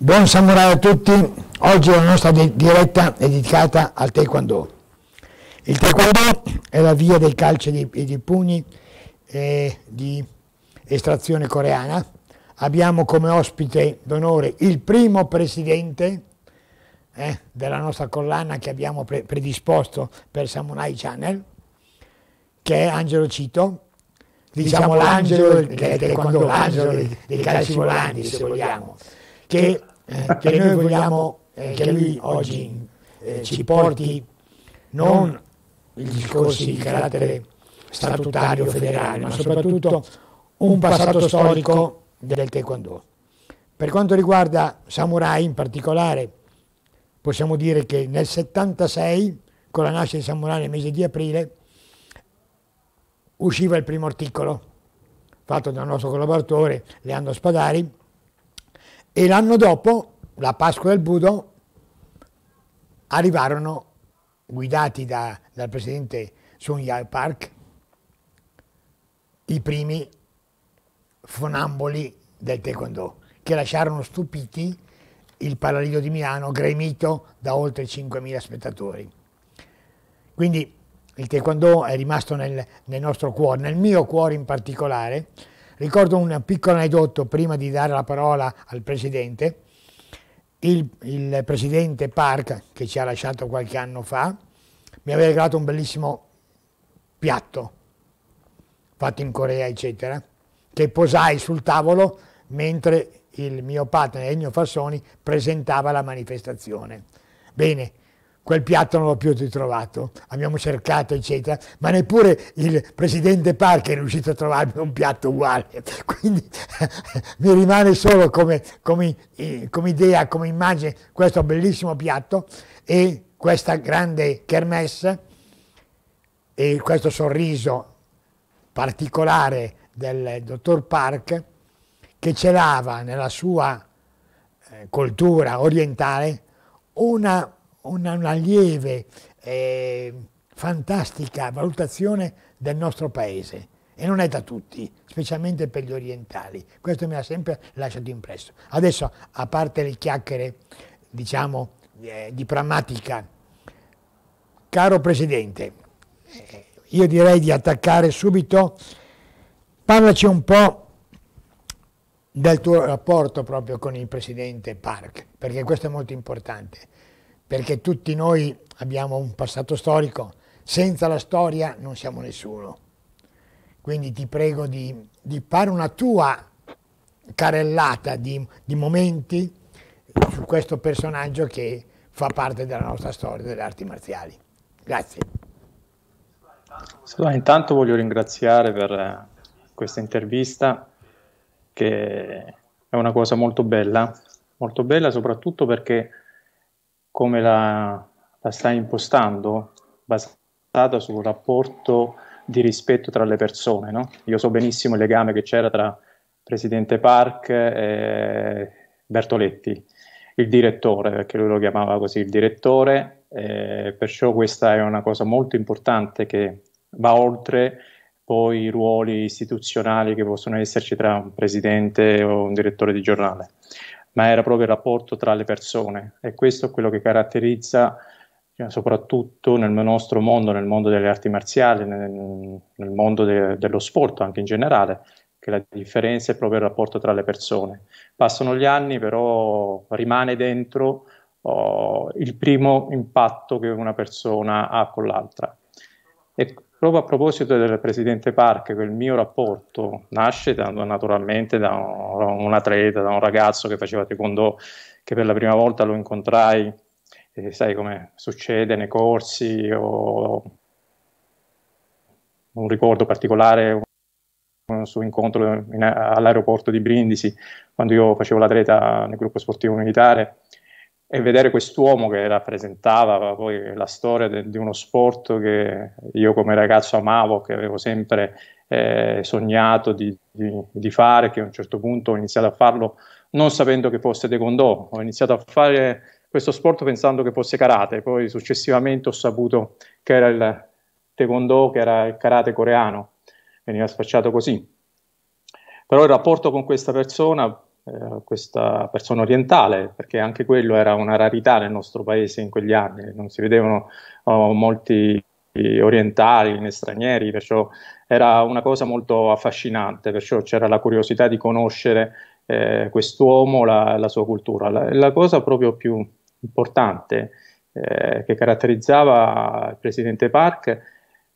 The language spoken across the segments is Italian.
Buon samurai a tutti, oggi la nostra diretta è dedicata al taekwondo. Il taekwondo è la via dei calci e dei, dei pugni eh, di estrazione coreana. Abbiamo come ospite d'onore il primo presidente eh, della nostra collana che abbiamo pre predisposto per Samurai Channel, che è Angelo Cito, diciamo, diciamo l'angelo del, del taekwondo, l'angelo dei calci volanti se vogliamo. vogliamo che, eh, eh che noi vogliamo eh, che lui oggi eh, eh ci porti non i discorsi di carattere statutario federale, ma soprattutto un passato storico del Taekwondo. Per quanto riguarda Samurai in particolare, possiamo dire che nel 76, con la nascita di Samurai nel mese di aprile, usciva il primo articolo fatto da un nostro collaboratore, Leandro Spadari, e l'anno dopo, la Pasqua del Budo, arrivarono, guidati da, dal presidente Sun Yai Park, i primi fonamboli del Taekwondo, che lasciarono stupiti il Paralito di Milano, gremito da oltre 5.000 spettatori. Quindi il Taekwondo è rimasto nel, nel nostro cuore, nel mio cuore in particolare, Ricordo un piccolo aneddoto prima di dare la parola al Presidente. Il, il Presidente Park, che ci ha lasciato qualche anno fa, mi aveva regalato un bellissimo piatto, fatto in Corea, eccetera, che posai sul tavolo mentre il mio partner Ennio Fassoni presentava la manifestazione. Bene, quel piatto non l'ho più ritrovato, abbiamo cercato eccetera, ma neppure il presidente Parker è riuscito a trovarmi un piatto uguale, quindi mi rimane solo come, come, eh, come idea, come immagine questo bellissimo piatto e questa grande kermesse e questo sorriso particolare del dottor Park che celava nella sua eh, cultura orientale una una, una lieve, eh, fantastica valutazione del nostro paese. E non è da tutti, specialmente per gli orientali. Questo mi ha sempre lasciato impresso. Adesso, a parte le chiacchiere, diciamo, eh, di prammatica, caro Presidente, eh, io direi di attaccare subito, parlaci un po' del tuo rapporto proprio con il Presidente Park, perché questo è molto importante perché tutti noi abbiamo un passato storico, senza la storia non siamo nessuno. Quindi ti prego di, di fare una tua carellata di, di momenti su questo personaggio che fa parte della nostra storia delle arti marziali. Grazie. Allora, intanto voglio ringraziare per eh, questa intervista che è una cosa molto bella, molto bella soprattutto perché come la, la stai impostando basata sul rapporto di rispetto tra le persone. No? Io so benissimo il legame che c'era tra Presidente Park e Bertoletti, il direttore, perché lui lo chiamava così il direttore, eh, perciò questa è una cosa molto importante che va oltre poi i ruoli istituzionali che possono esserci tra un presidente o un direttore di giornale ma era proprio il rapporto tra le persone e questo è quello che caratterizza eh, soprattutto nel nostro mondo, nel mondo delle arti marziali, nel, nel mondo de, dello sport anche in generale, che la differenza è proprio il rapporto tra le persone. Passano gli anni, però rimane dentro oh, il primo impatto che una persona ha con l'altra. E Proprio a proposito del presidente Park, quel mio rapporto nasce da, naturalmente da un, un atleta, da un ragazzo che faceva taekwondo, che per la prima volta lo incontrai, eh, sai come succede nei corsi o un ricordo particolare un suo incontro in, all'aeroporto di Brindisi quando io facevo l'atleta nel gruppo sportivo militare e vedere quest'uomo che rappresentava poi la storia de, di uno sport che io come ragazzo amavo, che avevo sempre eh, sognato di, di, di, fare, che a un certo punto ho iniziato a farlo non sapendo che fosse taekwondo, ho iniziato a fare questo sport pensando che fosse karate, poi successivamente ho saputo che era il taekwondo, che era il karate coreano, veniva sfacciato così. Però il rapporto con questa persona eh, questa persona orientale, perché anche quello era una rarità nel nostro paese in quegli anni, non si vedevano oh, molti orientali né stranieri, perciò era una cosa molto affascinante, perciò c'era la curiosità di conoscere eh, quest'uomo, la, la sua cultura. La, la cosa proprio più importante eh, che caratterizzava il presidente Park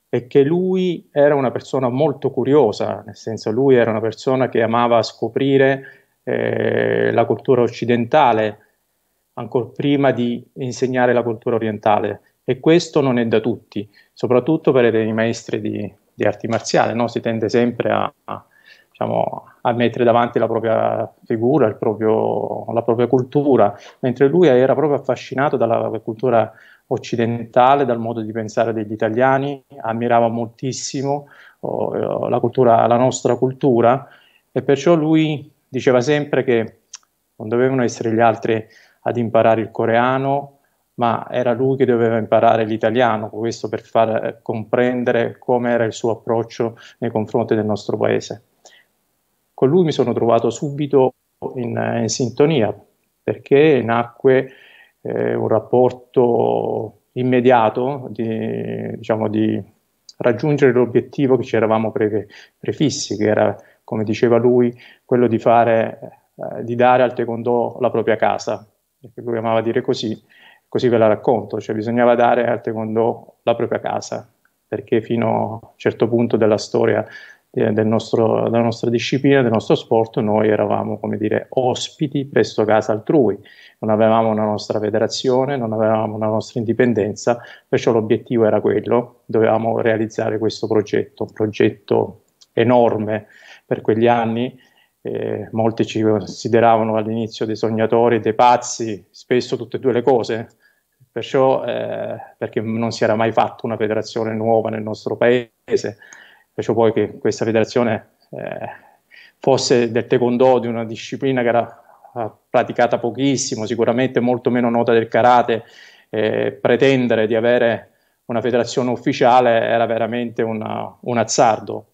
è che lui era una persona molto curiosa, nel senso lui era una persona che amava scoprire eh, la cultura occidentale, ancora prima di insegnare la cultura orientale. E questo non è da tutti, soprattutto per i maestri di, di arti marziali. No? Si tende sempre a, a, diciamo, a, mettere davanti la propria figura, proprio, la propria cultura, mentre lui era proprio affascinato dalla cultura occidentale, dal modo di pensare degli italiani, ammirava moltissimo oh, eh, la, cultura, la nostra cultura e perciò lui diceva sempre che non dovevano essere gli altri ad imparare il coreano, ma era lui che doveva imparare l'italiano, questo per far comprendere come era il suo approccio nei confronti del nostro paese. Con lui mi sono trovato subito in, in sintonia, perché nacque eh, un rapporto immediato di, diciamo, di raggiungere l'obiettivo che ci eravamo pre- prefissi, che era come diceva lui, quello di, fare, eh, di dare al taekwondo la propria casa, perché lui amava dire così, così ve la racconto, cioè bisognava dare al taekwondo la propria casa, perché fino a un certo punto della storia eh, del nostro, della nostra disciplina, del nostro sport, noi eravamo, come dire, ospiti presso casa altrui, non avevamo una nostra federazione, non avevamo una nostra indipendenza, perciò l'obiettivo era quello, dovevamo realizzare questo progetto, un progetto enorme, per quegli anni. Eh, molti ci consideravano all'inizio dei sognatori, dei pazzi, spesso tutte e due le cose, perciò eh, perché non si era mai fatta una federazione nuova nel nostro paese, perciò poi che questa federazione eh, fosse del taekwondo, di una disciplina che era eh, praticata pochissimo, sicuramente molto meno nota del karate, eh, pretendere di avere una federazione ufficiale era veramente una, un azzardo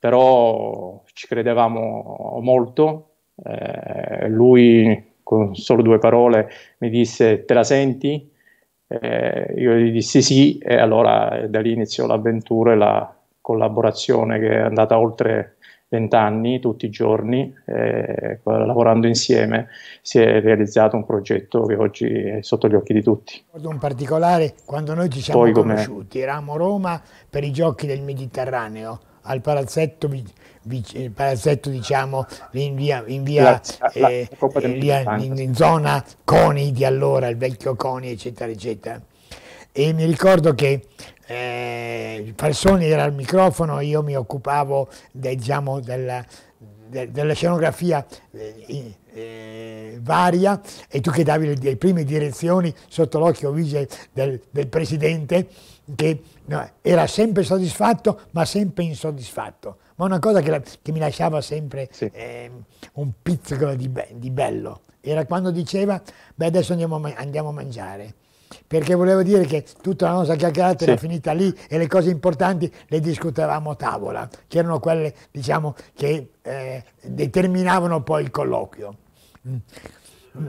però ci credevamo molto. Eh, lui con solo due parole mi disse te la senti? Eh, io gli dissi sì e allora eh, da lì iniziò l'avventura e la collaborazione che è andata oltre vent'anni, tutti i giorni, eh, lavorando insieme si è realizzato un progetto che oggi è sotto gli occhi di tutti. Un in particolare quando noi ci siamo Poi, conosciuti, eravamo a Roma per i giochi del Mediterraneo, al palazzetto, eh, palazzetto diciamo, in via, in, via, la, eh, la eh, in, via in, zona Coni di allora, il vecchio Coni, eccetera, eccetera. E mi ricordo che eh, Falsoni era al microfono, io mi occupavo de, diciamo, della, de, della scenografia eh, eh, varia e tu che davi le, le prime direzioni sotto l'occhio vigile del, del presidente che era sempre soddisfatto ma sempre insoddisfatto, ma una cosa che, la, che mi lasciava sempre sì. eh, un pizzico di, be di, bello, era quando diceva beh adesso andiamo a, ma andiamo a mangiare, perché volevo dire che tutta la nostra chiacchierata sì. era finita lì e le cose importanti le discutevamo a tavola, che erano quelle diciamo, che eh, determinavano poi il colloquio. Mm.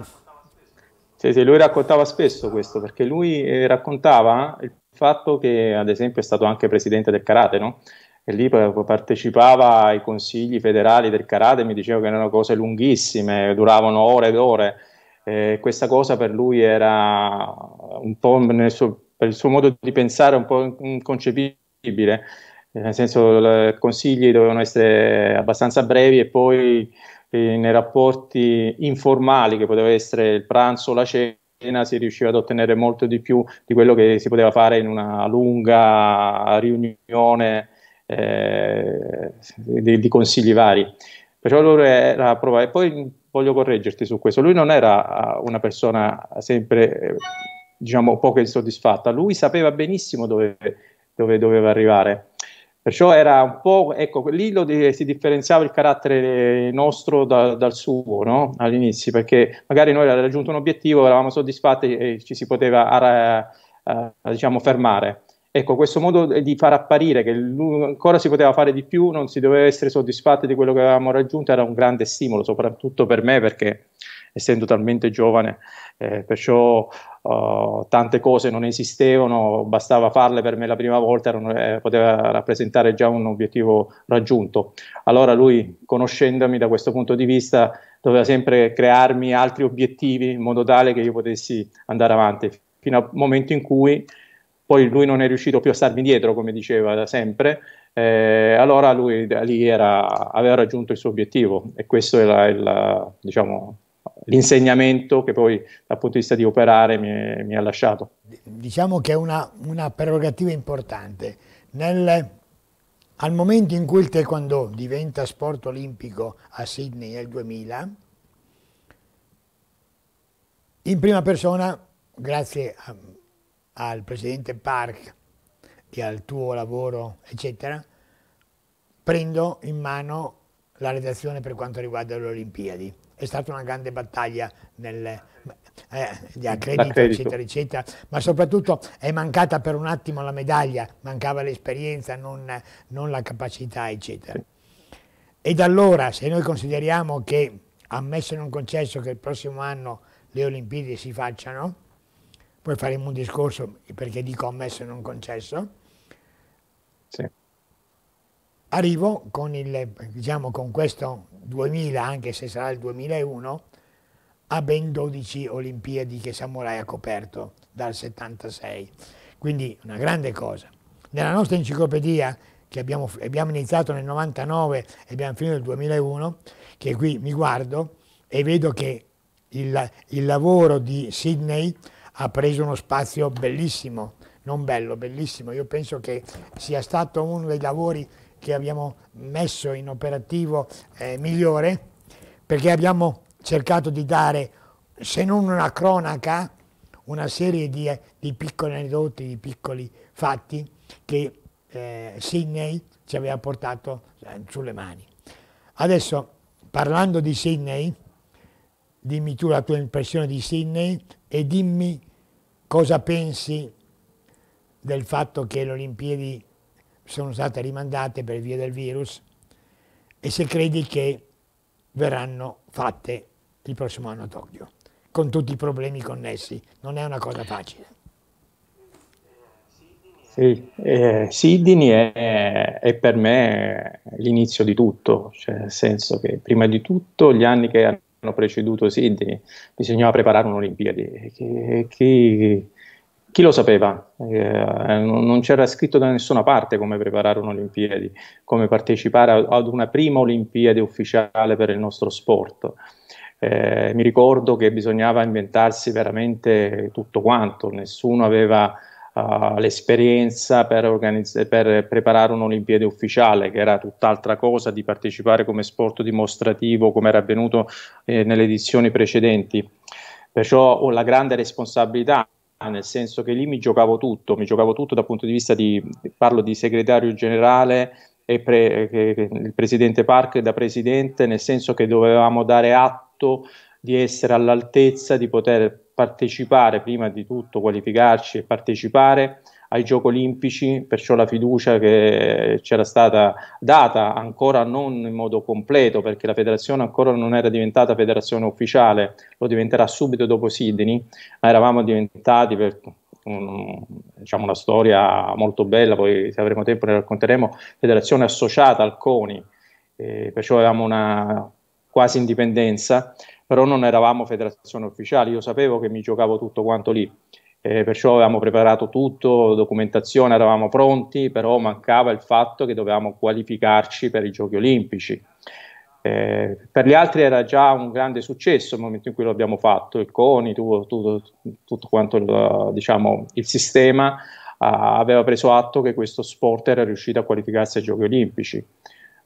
Sì, sì, lui raccontava spesso questo perché lui eh, raccontava il fatto che ad esempio è stato anche presidente del karate, no? E lì partecipava ai consigli federali del karate, mi diceva che erano cose lunghissime, duravano ore ed ore. Eh, questa cosa per lui era un po' suo, per il suo modo di pensare un po' inconcepibile, eh, nel senso i consigli dovevano essere abbastanza brevi e poi eh, nei rapporti informali che poteva essere il pranzo, la cena, cena si riusciva ad ottenere molto di più di quello che si poteva fare in una lunga riunione eh, di, di, consigli vari. Perciò loro era prova. E poi voglio correggerti su questo. Lui non era eh, una persona sempre, eh, diciamo, poco insoddisfatta. Lui sapeva benissimo dove, dove doveva arrivare Perciò era un po', ecco, lì de- si differenziava il carattere nostro da- dal suo no? all'inizio, perché magari noi avevamo raggiunto un obiettivo, eravamo soddisfatti e ci si poteva ara- a- a, diciamo, fermare. Ecco, questo modo di far apparire che ancora si poteva fare di più, non si doveva essere soddisfatti di quello che avevamo raggiunto, era un grande stimolo, soprattutto per me perché essendo talmente giovane, eh, perciò uh, tante cose non esistevano, bastava farle per me la prima volta, erano, eh, poteva rappresentare già un obiettivo raggiunto. Allora lui, conoscendomi da questo punto di vista, doveva sempre crearmi altri obiettivi in modo tale che io potessi andare avanti, fino al momento in cui poi lui non è riuscito più a starmi dietro, come diceva da sempre, eh, allora lui lì era, aveva raggiunto il suo obiettivo e questo era il, diciamo, l'insegnamento che poi dal punto di vista di operare mi, mi ha lasciato. Diciamo che è una, una prerogativa importante. Nel, al momento in cui il taekwondo diventa sport olimpico a Sydney nel 2000, in prima persona, grazie a al presidente Park e al tuo lavoro, eccetera, prendo in mano la redazione per quanto riguarda le Olimpiadi. È stata una grande battaglia nel, eh, di accredito, eccetera, eccetera, ma soprattutto è mancata per un attimo la medaglia, mancava l'esperienza, non, non la capacità, eccetera. Ed allora, se noi consideriamo che, ammesso in un concesso che il prossimo anno le Olimpiadi si facciano, poi faremo un discorso perché dico ammesso e non concesso. Sì. Arrivo con, il, diciamo, con questo 2000, anche se sarà il 2001, a ben 12 Olimpiadi che Samurai ha coperto dal 76. Quindi una grande cosa. Nella nostra enciclopedia, che abbiamo, abbiamo iniziato nel 99 e abbiamo finito nel 2001, che qui mi guardo e vedo che il, il lavoro di Sidney ha preso uno spazio bellissimo, non bello, bellissimo. Io penso che sia stato uno dei lavori che abbiamo messo in operativo eh, migliore, perché abbiamo cercato di dare, se non una cronaca, una serie di, eh, di piccoli aneddoti, di piccoli fatti che eh, Sydney ci aveva portato eh, sulle mani. Adesso, parlando di Sidney, dimmi tu la tua impressione di Sidney e dimmi cosa pensi del fatto che le Olimpiadi sono state rimandate per via del virus e se credi che verranno fatte il prossimo anno a Tokyo, con tutti i problemi connessi. Non è una cosa facile. Sì, eh, Sydney è, è, per me l'inizio di tutto, cioè nel senso che prima di tutto gli anni che hanno preceduto Sidney, bisognava preparare un'Olimpiadi. Chi, chi, chi lo sapeva? Eh, non c'era scritto da nessuna parte come preparare un'Olimpiadi, come partecipare ad una prima Olimpiade ufficiale per il nostro sport. Eh, mi ricordo che bisognava inventarsi veramente tutto quanto, nessuno aveva uh, l'esperienza per, organizz- per preparare un'Olimpiade ufficiale, che era tutt'altra cosa di partecipare come sport dimostrativo come era avvenuto eh, nelle edizioni precedenti. Perciò ho la grande responsabilità nel senso che lì mi giocavo tutto, mi giocavo tutto dal punto di vista di, parlo di segretario generale e pre, eh, il presidente Park da presidente, nel senso che dovevamo dare atto di essere all'altezza, di poter partecipare, prima di tutto qualificarci e partecipare ai Giochi Olimpici, perciò la fiducia che c'era stata data ancora non in modo completo, perché la federazione ancora non era diventata federazione ufficiale, lo diventerà subito dopo Sydney, ma eravamo diventati per un, diciamo una storia molto bella, poi se avremo tempo ne racconteremo, federazione associata al CONI, eh, perciò avevamo una quasi indipendenza, però non eravamo federazione ufficiale, io sapevo che mi giocavo tutto quanto lì, eh, perciò avevamo preparato tutto, documentazione, eravamo pronti, però mancava il fatto che dovevamo qualificarci per i giochi olimpici. Eh, per gli altri era già un grande successo il momento in cui lo abbiamo fatto, il CONI, tutto, tutto, tutto quanto il, diciamo, il sistema uh, aveva preso atto che questo sport era riuscito a qualificarsi ai giochi olimpici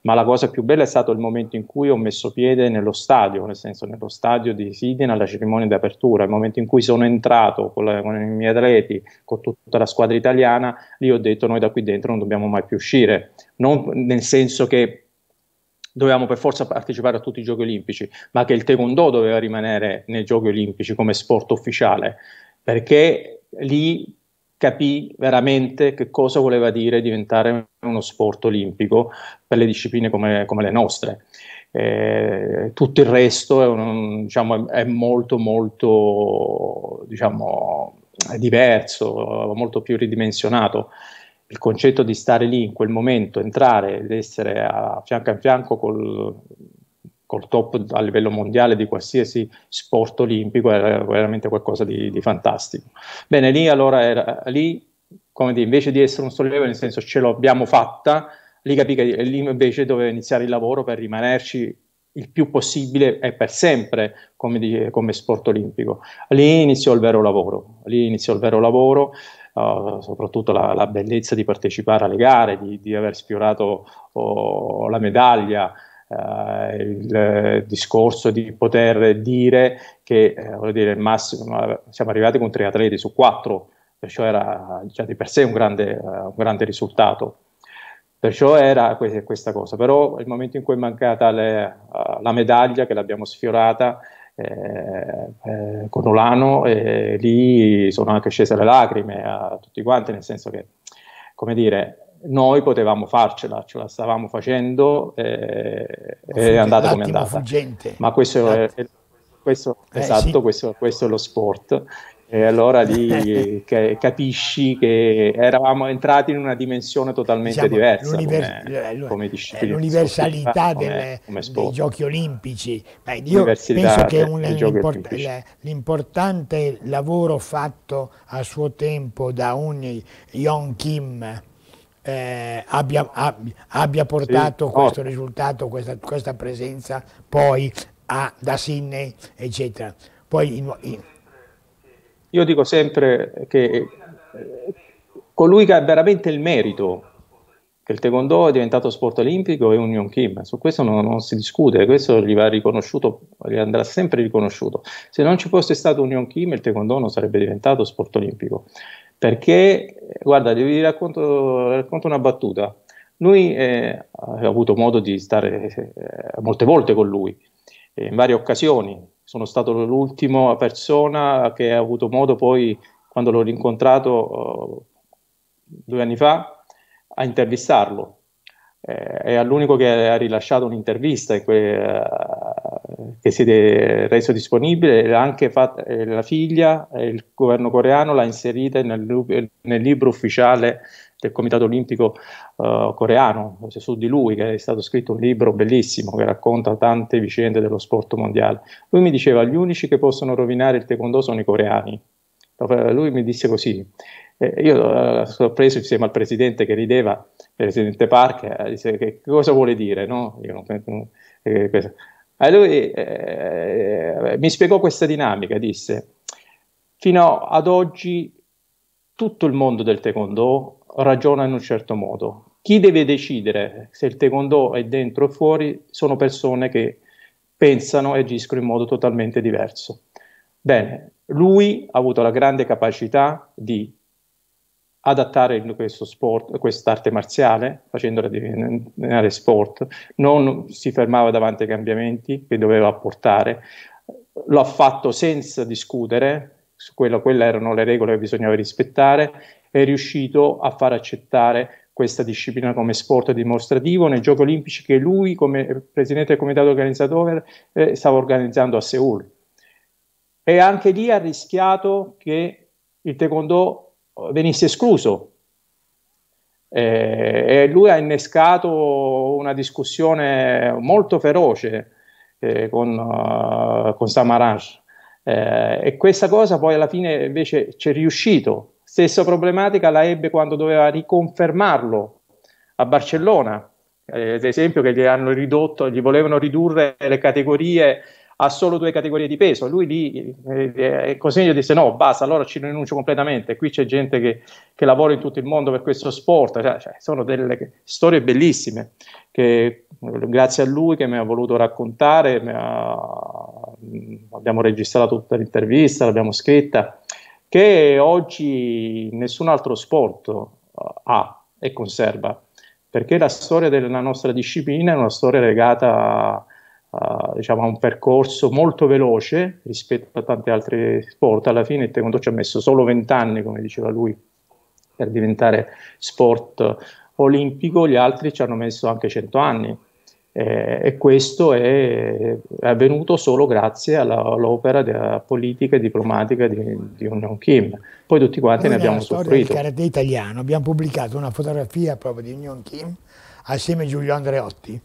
ma la cosa più bella è stato il momento in cui ho messo piede nello stadio, nel senso nello stadio di Sidina alla cerimonia di apertura, il momento in cui sono entrato con, la, con, i miei atleti, con tutta la squadra italiana, lì ho detto noi da qui dentro non dobbiamo mai più uscire, non nel senso che dovevamo per forza partecipare a tutti i giochi olimpici, ma che il taekwondo doveva rimanere nei giochi olimpici come sport ufficiale, perché lì capì veramente che cosa voleva dire diventare uno sport olimpico per le discipline come, come le nostre. Eh, tutto il resto è, un, diciamo, è molto, molto diciamo, diverso, molto più ridimensionato. Il concetto di stare lì in quel momento, entrare ed essere a fianco a fianco col, col top a livello mondiale di qualsiasi sport olimpico era veramente qualcosa di, di fantastico. Bene, lì allora era lì, come dire, invece di essere un sollievo, nel senso ce l'abbiamo fatta, lì capì che lì invece doveva iniziare il lavoro per rimanerci il più possibile e per sempre come, di, come sport olimpico. Lì iniziò il vero lavoro, lì iniziò il vero lavoro. Uh, soprattutto la, la, bellezza di partecipare alle gare, di, di aver sfiorato oh, la medaglia, eh, il eh, discorso di poter dire che eh, dire, massimo, siamo arrivati con tre atleti su quattro, perciò era già di per sé un grande, eh, un grande risultato. Perciò era questa cosa, però il momento in cui è mancata le, eh, la medaglia, che l'abbiamo sfiorata eh, eh, con Olano, eh, lì sono anche scese le lacrime a tutti quanti, nel senso che, come dire, noi potevamo farcela, ce la stavamo facendo, e eh, è andata come è andata. Fuggente. Ma questo esatto. è, questo, eh, esatto, sì. questo, questo è lo sport e allora lì eh. che capisci che eravamo entrati in una dimensione totalmente diciamo, diversa come, eh, come disciplina. L'universalità del, come dei giochi olimpici. Beh, io penso che un, l'importante lavoro fatto a suo tempo da un Yon Kim eh, abbia, abbia, portato sì. questo oh. risultato, questa, questa, presenza poi a, da Sydney, eccetera. Poi in, in... Io dico sempre che eh, colui che ha veramente il merito che il taekwondo è diventato sport olimpico è un Yong Kim, su questo non, non, si discute, questo gli va riconosciuto, gli andrà sempre riconosciuto. Se non ci fosse stato un Yong Kim il taekwondo non sarebbe diventato sport olimpico. Perché, guarda, vi racconto, racconto una battuta. Noi eh, ho avuto modo di stare eh, molte volte con lui, eh, in varie occasioni. Sono stato l'ultima persona che ha avuto modo poi, quando l'ho rincontrato oh, due anni fa, a intervistarlo eh, è l'unico che ha rilasciato un'intervista que- eh, che si è reso disponibile, anche fat- eh, la figlia, eh, il governo coreano l'ha inserita nel, nel libro ufficiale del Comitato Olimpico uh, coreano, cioè su di lui, che è stato scritto un libro bellissimo che racconta tante vicende dello sport mondiale. Lui mi diceva: gli unici che possono rovinare il taekwondo sono i coreani. Lui mi disse così, eh, io eh, l'ho sorpreso insieme al presidente che rideva, il presidente Park, eh, dice che cosa vuole dire, no? non, eh, a lui eh, eh, mi spiegò questa dinamica, disse, fino ad oggi tutto il mondo del taekwondo ragiona in un certo modo. Chi deve decidere se il taekwondo è dentro o fuori sono persone che pensano e agiscono in modo totalmente diverso. Bene, lui ha avuto la grande capacità di adattare questo sport, quest'arte marziale, facendola diventare sport, non si fermava davanti ai cambiamenti che doveva apportare, lo ha fatto senza discutere, su quello, quelle erano le regole che bisognava rispettare, è riuscito a far accettare questa disciplina come sport dimostrativo nei Giochi Olimpici che lui come presidente del comitato organizzatore eh, stava organizzando a Seoul. E anche lì ha rischiato che il taekwondo venisse escluso. Eh, e lui ha innescato una discussione molto feroce eh, con, uh, con Samaranch. Eh, e questa cosa poi alla fine invece c'è riuscito. Stessa problematica la ebbe quando doveva riconfermarlo a Barcellona, eh, ad esempio che gli, hanno ridotto, gli volevano ridurre le categorie ha solo due categorie di peso. Lui lì, eh, eh, il consiglio disse no, basta, allora ci rinuncio completamente. Qui c'è gente che, che lavora in tutto il mondo per questo sport, cioè, cioè, sono delle storie bellissime che grazie a lui che mi ha voluto raccontare, ha, abbiamo registrato tutta l'intervista, l'abbiamo scritta, che oggi nessun altro sport eh, ha e conserva, perché la storia della nostra disciplina è una storia legata a diciamo, ha un percorso molto veloce rispetto a tanti altri sport. Alla fine il Taekwondo ci ha messo solo 20 anni, come diceva lui, per diventare sport olimpico, gli altri ci hanno messo anche 100 anni. Eh, e questo è, è, avvenuto solo grazie alla, all'opera della politica e diplomatica di, di Union Kim. Poi tutti quanti Noi ne abbiamo soffrito. Nel karate italiano abbiamo pubblicato una fotografia proprio di Union Kim assieme a Giulio Andreotti.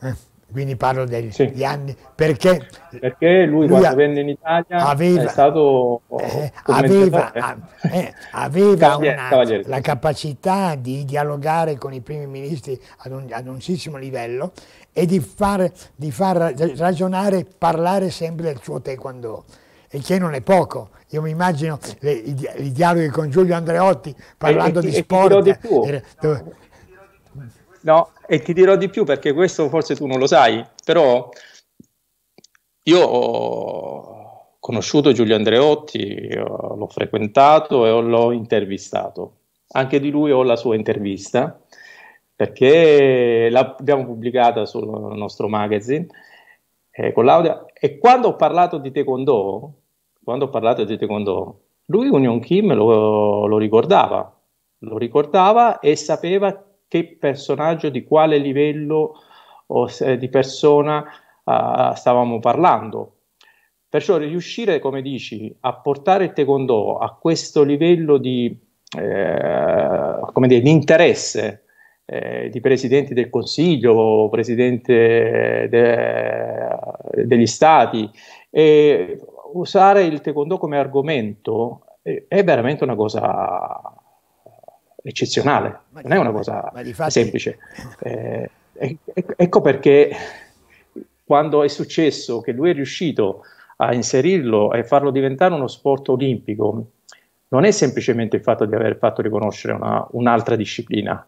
Eh quindi parlo degli sì. anni perché, perché lui, lui, quando venne in Italia aveva, è stato eh, aveva, a, ah, eh, aveva una, la capacità di dialogare con i primi ministri ad un, ad unsissimo livello e di far, di far ragionare parlare sempre del suo taekwondo e che non è poco. Io mi immagino le, i, i, dialoghi con Giulio Andreotti parlando e, e, di sport. E ti dirò di più. Eh, dove, No, e ti dirò di più perché questo forse tu non lo sai, però io ho conosciuto Giulio Andreotti, eh, l'ho frequentato e l'ho intervistato. Anche di lui ho la sua intervista perché l'abbiamo pubblicata sul nostro magazine eh, con l'audio e quando ho parlato di Taekwondo, quando ho parlato di Taekwondo, lui Union Kim lo, lo ricordava, lo ricordava e sapeva che personaggio, di quale livello o eh, di persona uh, stavamo parlando. Perciò riuscire, come dici, a portare il taekwondo a questo livello di, eh, dire, di interesse eh, di presidenti del Consiglio, presidente de, degli stati, e usare il taekwondo come argomento eh, è veramente una cosa eccezionale, non è una cosa semplice. Eh, ecco perché quando è successo che lui è riuscito a inserirlo e farlo diventare uno sport olimpico, non è semplicemente il fatto di aver fatto riconoscere una, un'altra disciplina,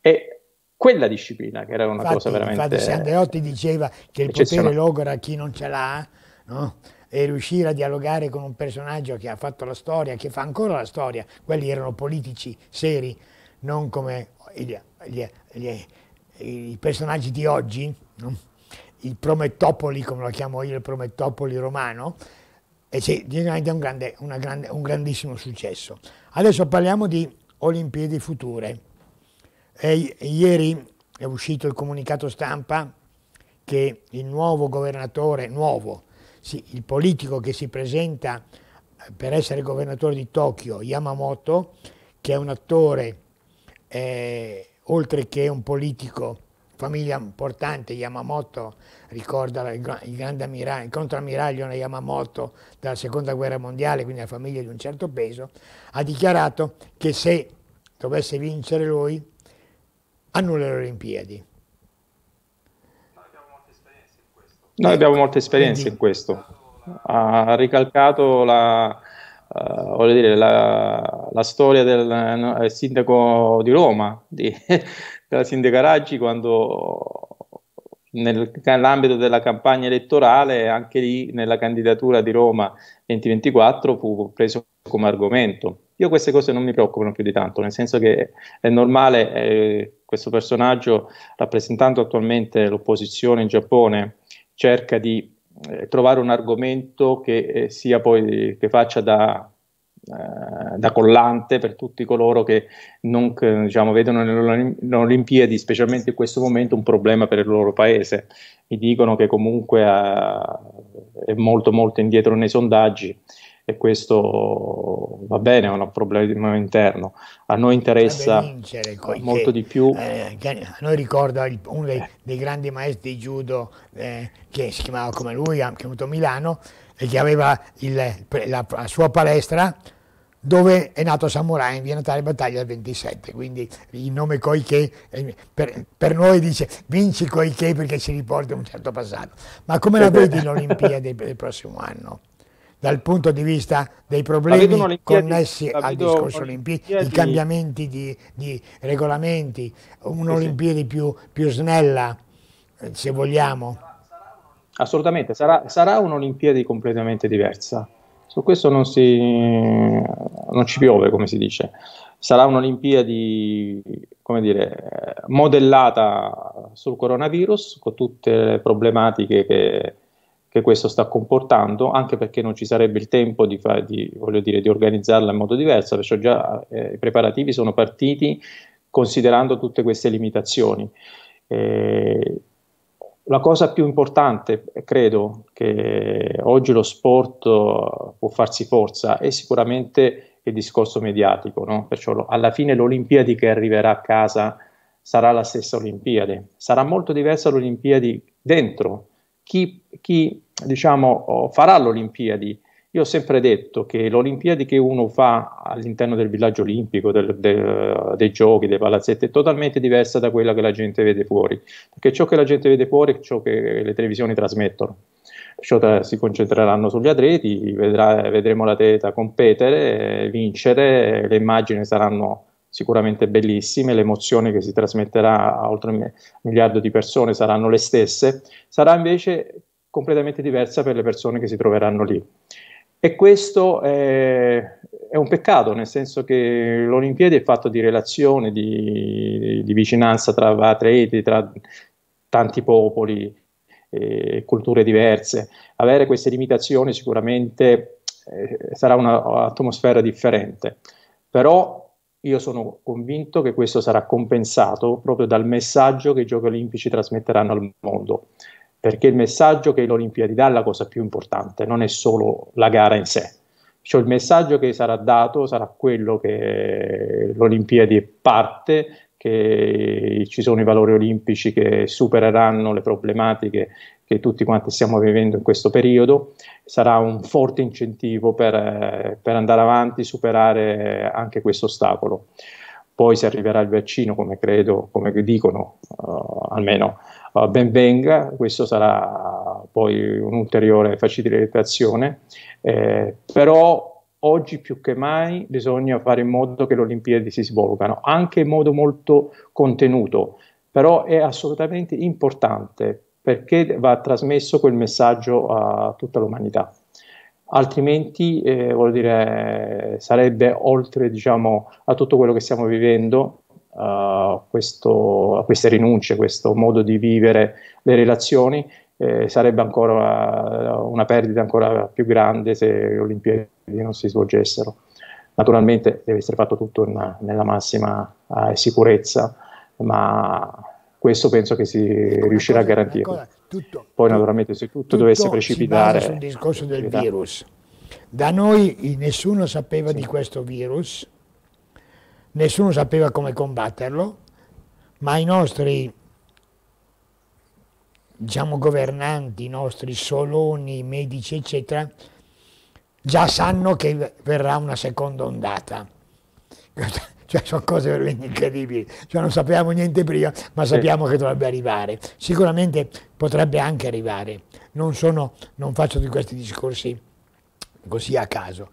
è quella disciplina che era una infatti, cosa veramente. Infatti, Sandeotti diceva che il potere logora chi non ce l'ha. No? e riuscire a dialogare con un personaggio che ha fatto la storia, che fa ancora la storia, quelli erano politici seri, non come gli, gli, gli, i personaggi di oggi, no? il Promettopoli, come lo chiamo io, il Promettopoli romano, e sì, diventa un, grande, grande, un grandissimo successo. Adesso parliamo di Olimpiadi future. E, ieri è uscito il comunicato stampa che il nuovo governatore, nuovo, sì, il politico che si presenta eh, per essere governatore di Tokyo, Yamamoto, che è un attore, eh, oltre che un politico, famiglia importante, Yamamoto ricorda il, il grande ammiraglio, il contrammiraglio Yamamoto della seconda guerra mondiale, quindi la famiglia di un certo peso, ha dichiarato che se dovesse vincere lui, annulla le Olimpiadi. Noi ecco, abbiamo molta esperienza Quindi. in questo. Ha ricalcato la, uh, dire, la, la storia del no, eh, sindaco di Roma, di, della sindaca Raggi, quando nell'ambito della campagna elettorale, anche lì nella candidatura di Roma 2024 fu preso come argomento. Io queste cose non mi preoccupano più di tanto, nel senso che è normale eh, questo personaggio rappresentando attualmente l'opposizione in Giappone cerca di eh, trovare un argomento che eh, sia poi che faccia da, eh, da collante per tutti coloro che non diciamo, vedono nelle Olimpiadi, specialmente in questo momento, un problema per il loro paese. Mi dicono che comunque è molto molto indietro nei sondaggi e questo va bene, è un problema interno. A noi interessa vincere, molto che, di più. Eh, a noi ricorda uno dei, eh. dei, grandi maestri di judo eh, che si chiamava come lui, che è venuto a Milano, e che aveva il, la, la, sua palestra dove è nato Samurai in via Natale Battaglia del 27, quindi il nome Koike eh, per, per noi dice vinci Koike perché ci riporta un certo passato. Ma come la vedi l'Olimpiade del prossimo anno? dal punto di vista dei problemi connessi al discorso olimpico, i cambiamenti di, di regolamenti, un'Olimpiadi sì. più, più, snella, se vogliamo. Assolutamente, sarà, sarà un'Olimpiadi completamente diversa. Su questo non, si, non ci piove, come si dice. Sarà un'Olimpiadi, come dire, modellata sul coronavirus, con tutte le problematiche che che questo sta comportando, anche perché non ci sarebbe il tempo di, fa, di, voglio dire, di organizzarla in modo diverso, perciò già eh, i preparativi sono partiti considerando tutte queste limitazioni. Eh, la cosa più importante, credo, che oggi lo sport può farsi forza è sicuramente il discorso mediatico, no? perciò lo, alla fine l'Olimpiadi che arriverà a casa sarà la stessa Olimpiade, sarà molto diversa l'Olimpiadi dentro chi, chi diciamo, farà l'Olimpiadi. Io ho sempre detto che l'Olimpiadi che uno fa all'interno del villaggio olimpico, del, del, dei giochi, dei palazzetti, è totalmente diversa da quella che la gente vede fuori, perché ciò che la gente vede fuori è ciò che le televisioni trasmettono. Perciò tra, eh, si concentreranno sugli atleti, vedrà, vedremo l'atleta competere, vincere, le immagini saranno sicuramente bellissime, l'emozione che si trasmetterà a oltre un miliardo di persone saranno le stesse, sarà invece completamente diversa per le persone che si troveranno lì. E questo è, è un peccato, nel senso che l'Olimpiade è fatto di relazione, di, di vicinanza tra atleti, tra tanti popoli, eh, culture diverse. Avere queste limitazioni sicuramente eh, sarà un'atmosfera differente, però io sono convinto che questo sarà compensato proprio dal messaggio che i Giochi Olimpici trasmetteranno al mondo, perché il messaggio che l'Olimpiadi dà è la cosa più importante, non è solo la gara in sé. Cioè il messaggio che sarà dato sarà quello che l'Olimpiadi è parte, che ci sono i valori olimpici che supereranno le problematiche che tutti quanti stiamo vivendo in questo periodo, sarà un forte incentivo per, eh, per andare avanti, superare anche questo ostacolo. Poi se arriverà il vaccino, come credo, come dicono uh, almeno, uh, ben venga, questo sarà poi un'ulteriore facilitazione, eh, però oggi più che mai bisogna fare in modo che le Olimpiadi si svolgano, anche in modo molto contenuto, però è assolutamente importante perché va trasmesso quel messaggio a tutta l'umanità. Altrimenti, eh, dire, sarebbe oltre diciamo, a tutto quello che stiamo vivendo, a, questo, a queste rinunce, questo modo di vivere le relazioni, eh, sarebbe ancora una perdita ancora più grande se le Olimpiadi non si svolgessero. Naturalmente deve essere fatto tutto in, nella massima eh, sicurezza, ma questo penso che si riuscirà a garantire. Ancora, tutto, Poi naturalmente se tutto, tutto dovesse precipitare... Sul discorso del virus. Da noi nessuno sapeva sì. di questo virus, nessuno sapeva come combatterlo, ma i nostri diciamo, governanti, i nostri soloni, medici, eccetera, già sanno che verrà una seconda ondata. Cioè, sono cose veramente incredibili, cioè, non sappiamo niente prima, ma sappiamo sì. che dovrebbe arrivare. Sicuramente potrebbe anche arrivare, non, sono, non faccio di questi discorsi così a caso.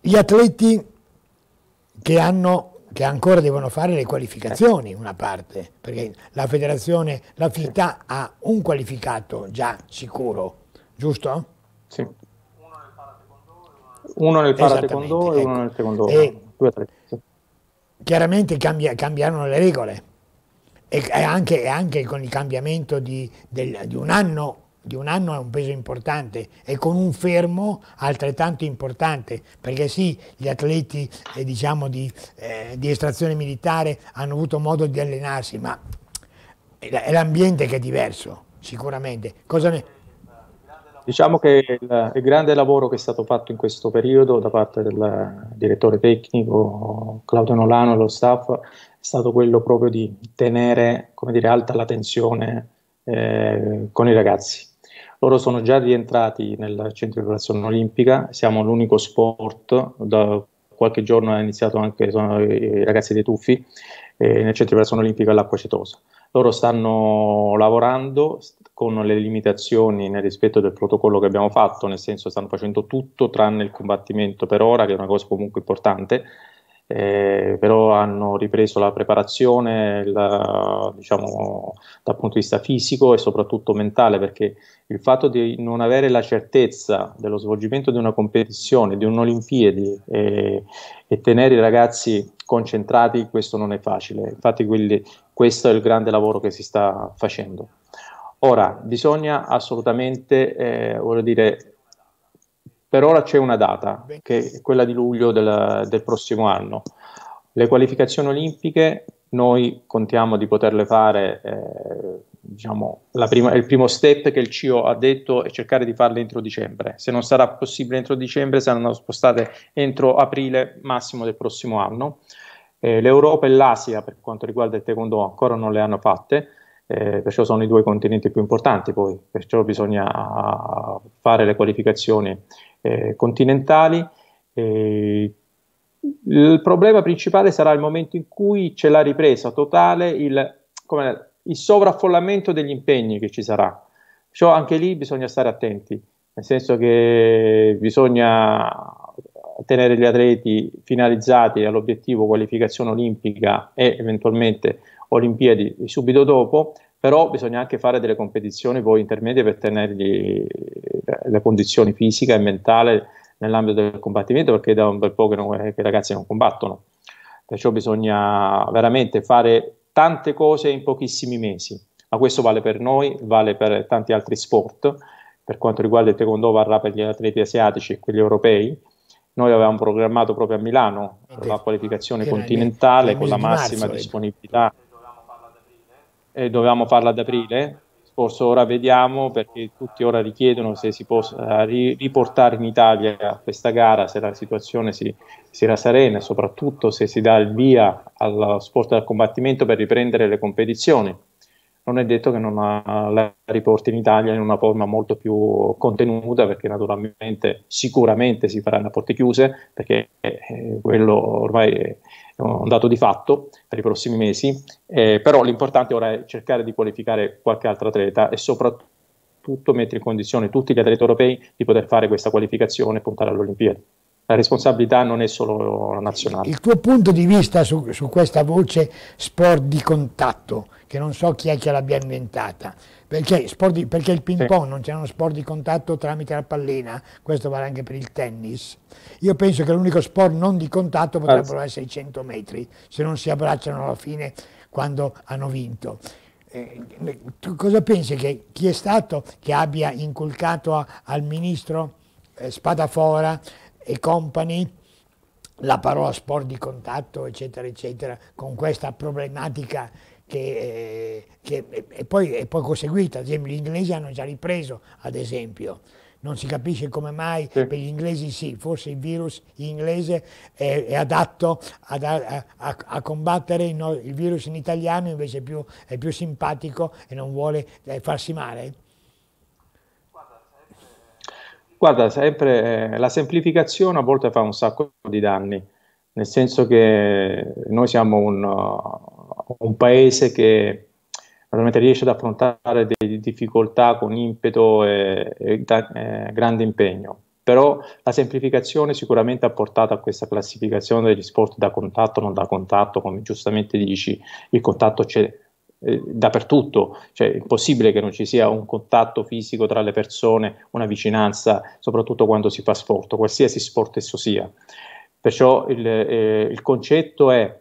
Gli atleti che hanno che ancora devono fare le qualificazioni, una parte, perché la federazione, la FITA ha un qualificato già sicuro, giusto? Sì. Uno nel paratecondo e uno nel, uno ecco. e uno nel taekwondo. Ecco. E, due tre, Sì chiaramente cambia, cambiarono le regole e, e, anche, e, anche, con il cambiamento di, del, di, un anno, di un anno è un peso importante e con un fermo altrettanto importante, perché sì, gli atleti eh, diciamo di, eh, di estrazione militare hanno avuto modo di allenarsi, ma è l'ambiente che è diverso, sicuramente. Cosa ne Diciamo che il, il, grande lavoro che è stato fatto in questo periodo da parte del direttore tecnico Claudio Nolano e lo staff è stato quello proprio di tenere dire, alta la tensione eh, con i ragazzi. Loro sono già rientrati nel centro di preparazione olimpica, siamo l'unico sport, da qualche giorno è iniziato anche i ragazzi dei tuffi eh, nel centro di preparazione olimpica all'acqua cetosa. Loro stanno lavorando, con le limitazioni nel rispetto del protocollo che abbiamo fatto, nel senso stanno facendo tutto tranne il combattimento per ora, che è una cosa comunque importante, eh, però hanno ripreso la preparazione la, diciamo, dal punto di vista fisico e soprattutto mentale, perché il fatto di non avere la certezza dello svolgimento di una competizione, di un'Olimpiadi eh, e tenere i ragazzi concentrati, questo non è facile. Infatti quelli, questo è il grande lavoro che si sta facendo. Ora, bisogna assolutamente, eh, voglio dire, per ora c'è una data, che è quella di luglio del, del prossimo anno. Le qualificazioni olimpiche noi contiamo di poterle fare, eh, diciamo, prima, il primo step che il CIO ha detto è cercare di farle entro dicembre. Se non sarà possibile entro dicembre, saranno spostate entro aprile massimo del prossimo anno. Eh, L'Europa e l'Asia, per quanto riguarda il Taekwondo, ancora non le hanno fatte eh, perciò sono i due continenti più importanti poi, perciò bisogna fare le qualificazioni eh, continentali. Eh, il problema principale sarà il momento in cui c'è la ripresa totale, il, come, il sovraffollamento degli impegni che ci sarà. Perciò anche lì bisogna stare attenti, nel senso che bisogna tenere gli atleti finalizzati all'obiettivo qualificazione olimpica e eventualmente Olimpiadi subito dopo, però bisogna anche fare delle competizioni poi intermedie per tenergli eh, le condizioni fisiche e mentali nell'ambito del combattimento perché da un bel po' che, non, eh, che i ragazzi non combattono. Perciò bisogna veramente fare tante cose in pochissimi mesi, ma questo vale per noi, vale per tanti altri sport, per quanto riguarda il taekwondo varrà per gli atleti asiatici e quelli europei, noi avevamo programmato proprio a Milano la qualificazione continentale con la massima disponibilità eh, dovevamo farla ad aprile scorso, ora vediamo perché tutti ora richiedono se si possa eh, riportare in Italia questa gara, se la situazione si, si rasserena e soprattutto se si dà il via allo sport del combattimento per riprendere le competizioni. Non è detto che non la riporti in Italia in una forma molto più contenuta perché naturalmente sicuramente si faranno a porte chiuse perché eh, quello ormai un dato di fatto per i prossimi mesi, eh, però l'importante ora è cercare di qualificare qualche altro atleta e soprattutto mettere in condizione tutti gli atleti europei di poter fare questa qualificazione e puntare all'Olimpiade la responsabilità non è solo nazionale. Il tuo punto di vista su, su questa voce sport di contatto, che non so chi è che l'abbia inventata, perché, di, perché, il ping pong sì. non c'è uno sport di contatto tramite la pallina, questo vale anche per il tennis. Io penso che l'unico sport non di contatto potrebbero ah, essere i 100 metri, se non si abbracciano alla fine quando hanno vinto. Eh, tu cosa pensi che chi è stato che abbia inculcato a, al ministro eh, Spadafora e Company, la parola sport di contatto, eccetera, eccetera, con questa problematica che, eh, che è, poi, è poi conseguita. Ad esempio, gli inglesi hanno già ripreso, ad esempio. Non si capisce come mai, sì. per gli inglesi sì, forse il virus inglese è, è adatto ad, a, a, a, combattere il, il, virus in italiano, invece è più, è più simpatico e non vuole eh, farsi male. Guarda, sempre, la semplificazione a volte fa un sacco di danni, nel senso che noi siamo un, un paese che veramente riesce ad affrontare delle difficoltà con impeto e, e eh, grande impegno, però la semplificazione sicuramente ha portato a questa classificazione degli sport da contatto, non da contatto, come giustamente dici, il contatto c'è eh, dappertutto, cioè è impossibile che non ci sia un contatto fisico tra le persone, una vicinanza, soprattutto quando si fa sport, qualsiasi sport esso sia. Perciò il, eh, il concetto è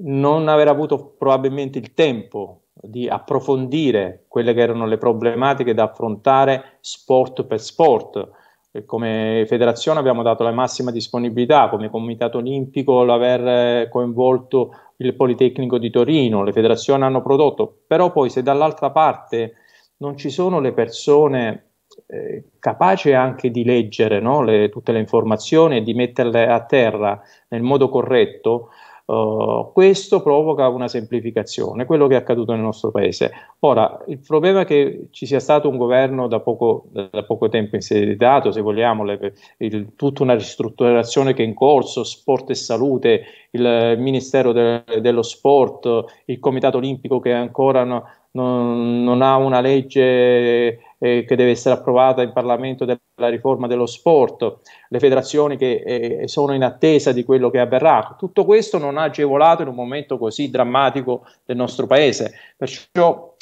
non aver avuto probabilmente il tempo di approfondire quelle che erano le problematiche da affrontare sport per sport. Eh, come federazione abbiamo dato la massima disponibilità, come Comitato Olimpico l'aver eh, coinvolto il Politecnico di Torino, le federazioni hanno prodotto, però poi se dall'altra parte non ci sono le persone eh, capaci anche di leggere no? le, tutte le informazioni e di metterle a terra nel modo corretto, eh, questo provoca una semplificazione, quello che è accaduto nel nostro paese. Ora, il problema è che ci sia stato un governo da poco, da poco tempo insediato, se vogliamo, le, il, tutta una ristrutturazione che è in corso, sport e salute, il Ministero de, dello Sport, il Comitato Olimpico che ancora no, non, non, ha una legge eh, che deve essere approvata in Parlamento della riforma dello sport, le federazioni che eh, sono in attesa di quello che avverrà. Tutto questo non ha agevolato in un momento così drammatico del nostro Paese. Perciò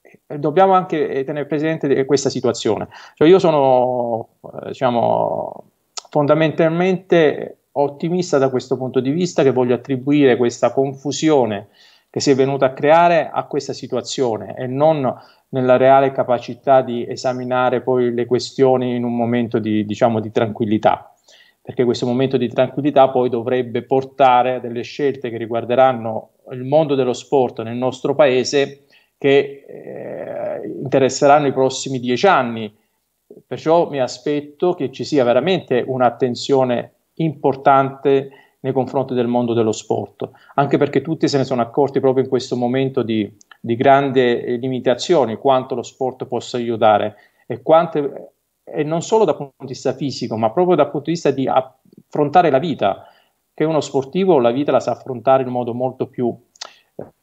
eh, dobbiamo anche eh, tenere presente questa situazione. Cioè io sono eh, diciamo, fondamentalmente ottimista da questo punto di vista che voglio attribuire questa confusione che si è venuta a creare a questa situazione e non nella reale capacità di esaminare poi le questioni in un momento di, diciamo, di tranquillità, perché questo momento di tranquillità poi dovrebbe portare a delle scelte che riguarderanno il mondo dello sport nel nostro paese che eh, interesseranno i prossimi dieci anni. Perciò mi aspetto che ci sia veramente un'attenzione importante nei confronti del mondo dello sport, anche perché tutti se ne sono accorti proprio in questo momento di, di grande limitazione quanto lo sport possa aiutare e, quante, e non solo dal punto di vista fisico, ma proprio dal punto di vista di affrontare la vita, che uno sportivo la vita la sa affrontare in modo molto più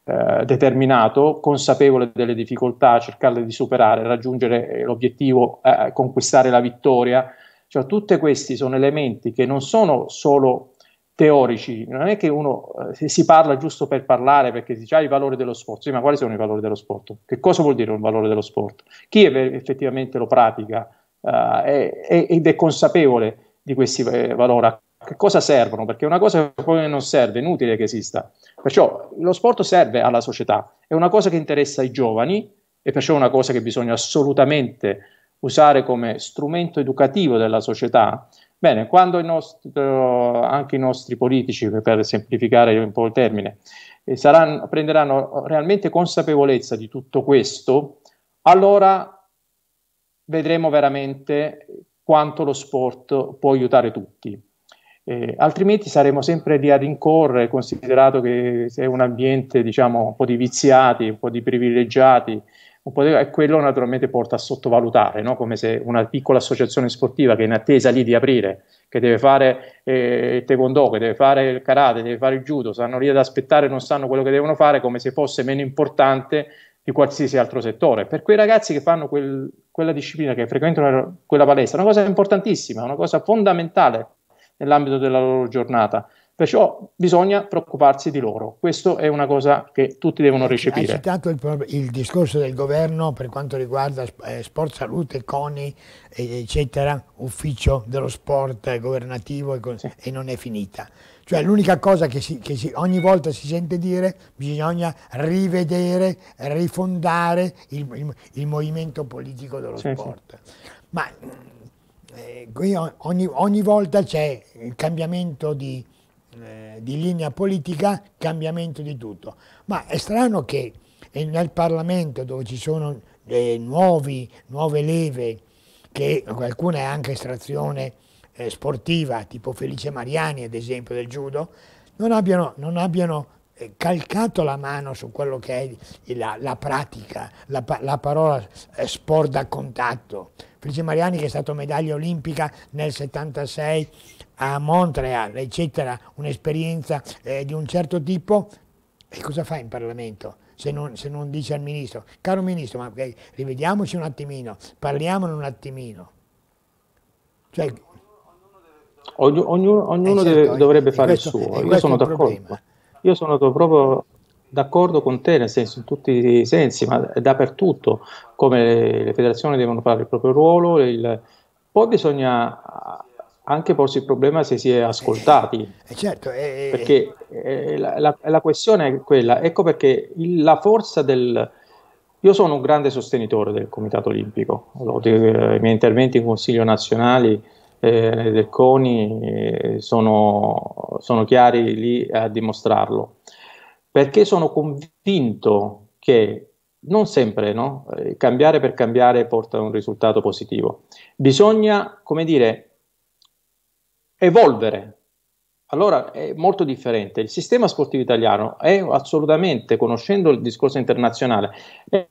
eh, determinato, consapevole delle difficoltà, cercarle di superare, raggiungere eh, l'obiettivo, eh, conquistare la vittoria. Cioè, tutti questi sono elementi che non sono solo teorici, non è che uno eh, si parla giusto per parlare perché si dice ah, i valori dello sport, sì, ma quali sono i valori dello sport? Che cosa vuol dire un valore dello sport? Chi effettivamente lo pratica uh, è, è, ed è consapevole di questi eh, valori? Che cosa servono? Perché una cosa che poi non serve, è inutile che esista. Perciò lo sport serve alla società, è una cosa che interessa i giovani e perciò è una cosa che bisogna assolutamente usare come strumento educativo della società Bene, quando nostro, anche i nostri politici, per semplificare un po' il termine, eh, saranno, prenderanno realmente consapevolezza di tutto questo, allora vedremo veramente quanto lo sport può aiutare tutti. Eh, altrimenti saremo sempre lì a rincorrere, considerato che è un ambiente diciamo, un po' di viziati, un po' di privilegiati, e quello naturalmente porta a sottovalutare, no? come se una piccola associazione sportiva che è in attesa lì di aprire, che deve fare eh, il taekwondo, che deve fare il karate, deve fare il judo, stanno lì ad aspettare, e non sanno quello che devono fare, come se fosse meno importante di qualsiasi altro settore. Per quei ragazzi che fanno quel, quella disciplina, che frequentano quella palestra, è una cosa importantissima, una cosa fondamentale nell'ambito della loro giornata. Perciò bisogna preoccuparsi di loro. Questa è una cosa che tutti devono eh, recepire. Hai citato il, il discorso del governo per quanto riguarda eh, Sport Salute, CONI, eccetera, ufficio dello sport governativo e, sì. e non è finita. Cioè l'unica cosa che, si, che si, ogni volta si sente dire bisogna rivedere, rifondare il, il, il movimento politico dello sì, sport. Sì. Ma eh, ogni, ogni volta c'è il cambiamento di eh, di linea politica, cambiamento di tutto. Ma è strano che eh, nel Parlamento dove ci sono eh, nuovi, nuove leve, che qualcuna è anche estrazione eh, sportiva, tipo Felice Mariani ad esempio del judo, non abbiano, non abbiano eh, calcato la mano su quello che è la, la pratica, la, la parola sport da contatto. Felice Mariani che è stato medaglia olimpica nel 76 a Montreal, eccetera, un'esperienza eh, di un certo tipo, e cosa fa in Parlamento? Se non, se non dice al ministro, caro ministro, ma eh, rivediamoci un attimino, parliamone un attimino. Cioè, ognuno, ognuno, eh, ognuno certo, deve, eh, dovrebbe fare questo, il suo, io sono d'accordo. Io sono proprio d'accordo con te, nel senso in tutti i sensi, ma dappertutto, come le, le federazioni devono fare il proprio ruolo, il, poi bisogna anche porsi il problema se si è ascoltati. Eh, certo, eh, eh, perché eh, la, la, la, questione è quella, ecco perché il, la forza del... Io sono un grande sostenitore del Comitato Olimpico, eh, i miei interventi in Consiglio nazionale Nazionali eh, del CONI sono, sono chiari lì a dimostrarlo, perché sono convinto che non sempre no? cambiare per cambiare porta a un risultato positivo. Bisogna, come dire, evolvere. Allora è molto differente. Il sistema sportivo italiano è assolutamente, conoscendo il discorso internazionale,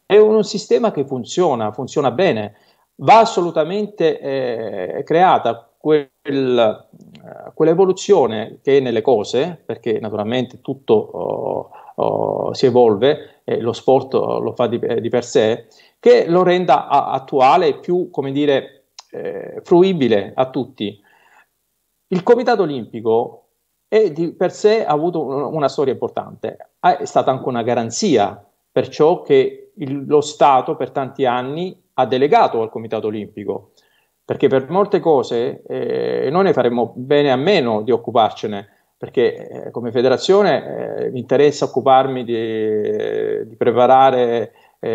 è un sistema che funziona, funziona bene, va assolutamente eh, creata quel, eh, quell'evoluzione che è nelle cose, perché naturalmente tutto oh, oh, si evolve, e lo sport oh, lo fa di, eh, di, per sé, che lo renda a, attuale e più, come dire, eh, fruibile a tutti. Il Comitato Olimpico è di per sé ha avuto una storia importante, è stata anche una garanzia per ciò che il, lo Stato per tanti anni ha delegato al Comitato Olimpico, perché per molte cose eh, noi ne faremmo bene a meno di occuparcene, perché eh, come federazione eh, mi interessa occuparmi di, di preparare gli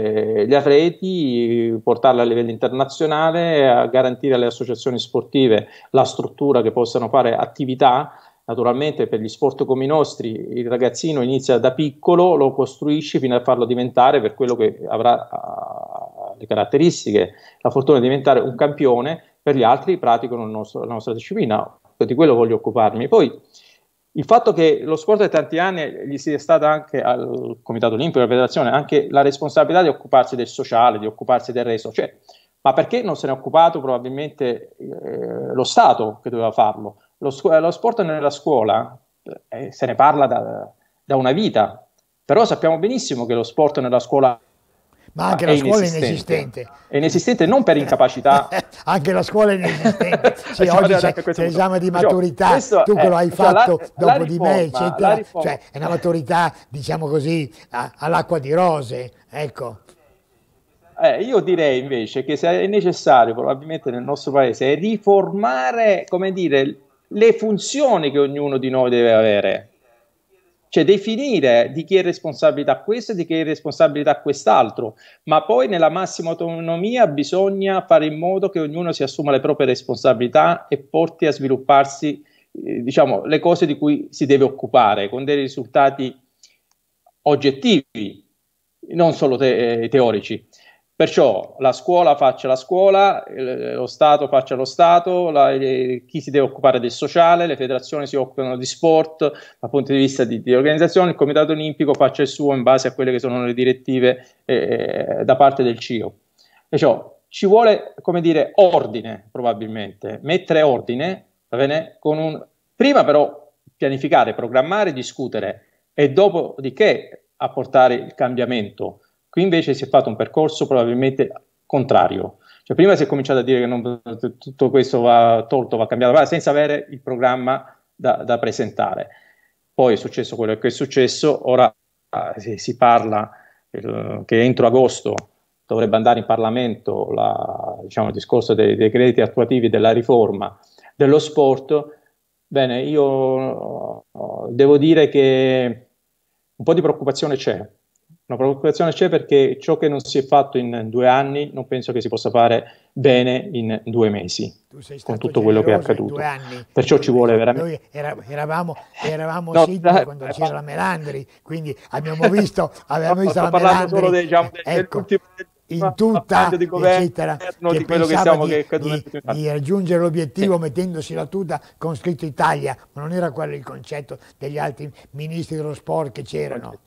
eh, atleti, portarli a livello internazionale, garantire alle associazioni sportive la struttura che possano fare attività. Naturalmente per gli sport come i nostri il ragazzino inizia da piccolo, lo costruisci fino a farlo diventare per quello che avrà ah, le caratteristiche, la fortuna di diventare un campione, per gli altri praticano nostro, la nostra disciplina, di quello voglio occuparmi. Poi il fatto che lo sport da tanti anni gli sia stata anche al Comitato Olimpico, alla federazione, anche la responsabilità di occuparsi del sociale, di occuparsi del resto, cioè, ma perché non se ne è occupato probabilmente eh, lo Stato che doveva farlo? Lo, lo sport nella scuola eh, se ne parla da, da una vita, però sappiamo benissimo che lo sport nella scuola ma ah, anche ma la scuola è inesistente. È inesistente non per incapacità. anche la scuola è inesistente. Sì, oggi c'è l'esame di maturità, cioè, tu che lo hai cioè, fatto la, dopo la riforma, di me, eccetera. Cioè, è una maturità, diciamo così, all'acqua di rose, ecco. Eh, io direi invece che se è necessario, probabilmente nel nostro paese, riformare, come dire, le funzioni che ognuno di noi deve avere cioè definire di chi è responsabilità questo e di chi è responsabilità quest'altro, ma poi nella massima autonomia bisogna fare in modo che ognuno si assuma le proprie responsabilità e porti a svilupparsi eh, diciamo, le cose di cui si deve occupare con dei risultati oggettivi, non solo te- eh, teorici. Perciò la scuola faccia la scuola, eh, lo Stato faccia lo Stato, la, eh, chi si deve occupare del sociale, le federazioni si occupano di sport dal punto di vista di, di organizzazione, il Comitato Olimpico faccia il suo in base a quelle che sono le direttive eh, eh da parte del CIO. Perciò ci vuole, come dire, ordine probabilmente, mettere ordine, va bene? Un, prima però pianificare, programmare, discutere e dopodiché apportare il cambiamento Qui invece si è fatto un percorso probabilmente contrario. Cioè, prima si è cominciato a dire che non, tutto questo va tolto, va cambiato, senza avere il programma da, da presentare. Poi è successo quello che è successo, ora ah, si, si parla eh, che entro agosto dovrebbe andare in Parlamento la, diciamo, il discorso dei decreti attuativi della riforma dello sport. Bene, io oh, devo dire che un po' di preoccupazione c'è, una preoccupazione c'è perché ciò che non si è fatto in due anni non penso che si possa fare bene in due mesi con tutto quello che è accaduto. Perciò ci vuole veramente. Noi eravamo, eravamo no, da, quando c'era la Melandri, quindi abbiamo visto, avevamo visto la Melandri. Solo dei, diciamo, ecco, in tutta di governo, eccetera, di quello che siamo di, che di, di raggiungere l'obiettivo sì. mettendosi la tuta con scritto Italia, ma non era quello il concetto degli altri ministri dello sport che c'erano.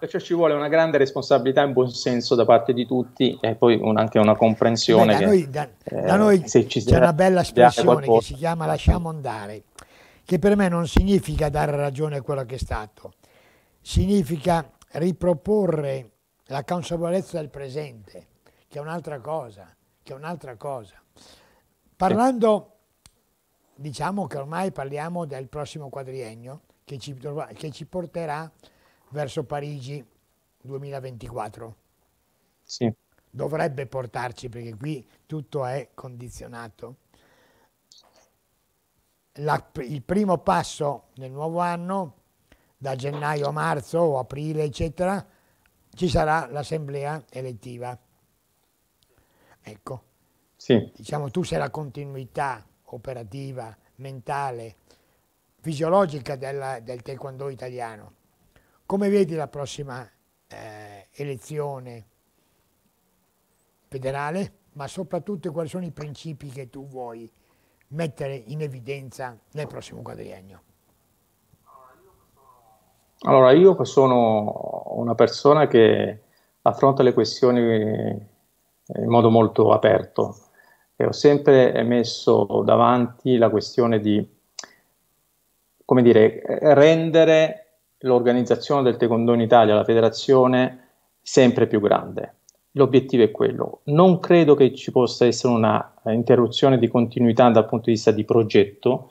Perciò ci vuole una grande responsabilità e un buon senso da parte di tutti e poi un, anche una comprensione. Beh, da, noi, da, eh, da noi c'è una bella espressione che si chiama lasciamo andare, che per me non significa dare ragione a quello che è stato, significa riproporre la consapevolezza del presente, che è un'altra cosa, che è un'altra cosa. Parlando, diciamo che ormai parliamo del prossimo quadriennio che ci, che ci porterà verso Parigi 2024. Sì. Dovrebbe portarci perché qui tutto è condizionato. La, il primo passo nel nuovo anno, da gennaio a marzo o aprile, eccetera, ci sarà l'assemblea elettiva. Ecco. Sì. Diciamo tu sei la continuità operativa, mentale, fisiologica della, del taekwondo italiano come vedi la prossima eh, elezione federale, ma soprattutto quali sono i principi che tu vuoi mettere in evidenza nel prossimo quadriennio? Allora, io sono una persona che affronta le questioni eh, in modo molto aperto e ho sempre messo davanti la questione di, come dire, rendere l'organizzazione del Taekwondo in Italia, la federazione, sempre più grande. L'obiettivo è quello. Non credo che ci possa essere una eh, interruzione di continuità dal punto di vista di progetto,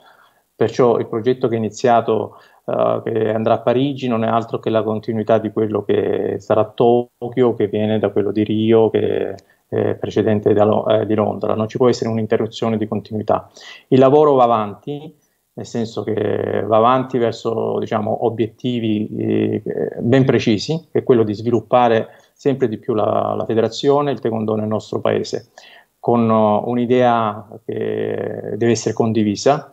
perciò il progetto che è iniziato, uh, che andrà a Parigi, non è altro che la continuità di quello che sarà a Tokyo, che viene da quello di Rio, che è precedente da, eh, di Londra. Non ci può essere un'interruzione di continuità. Il lavoro va avanti, nel senso che va avanti verso diciamo, obiettivi eh, ben precisi, che è quello di sviluppare sempre di più la, la federazione il taekwondo nel nostro paese, con eh, un'idea che deve essere condivisa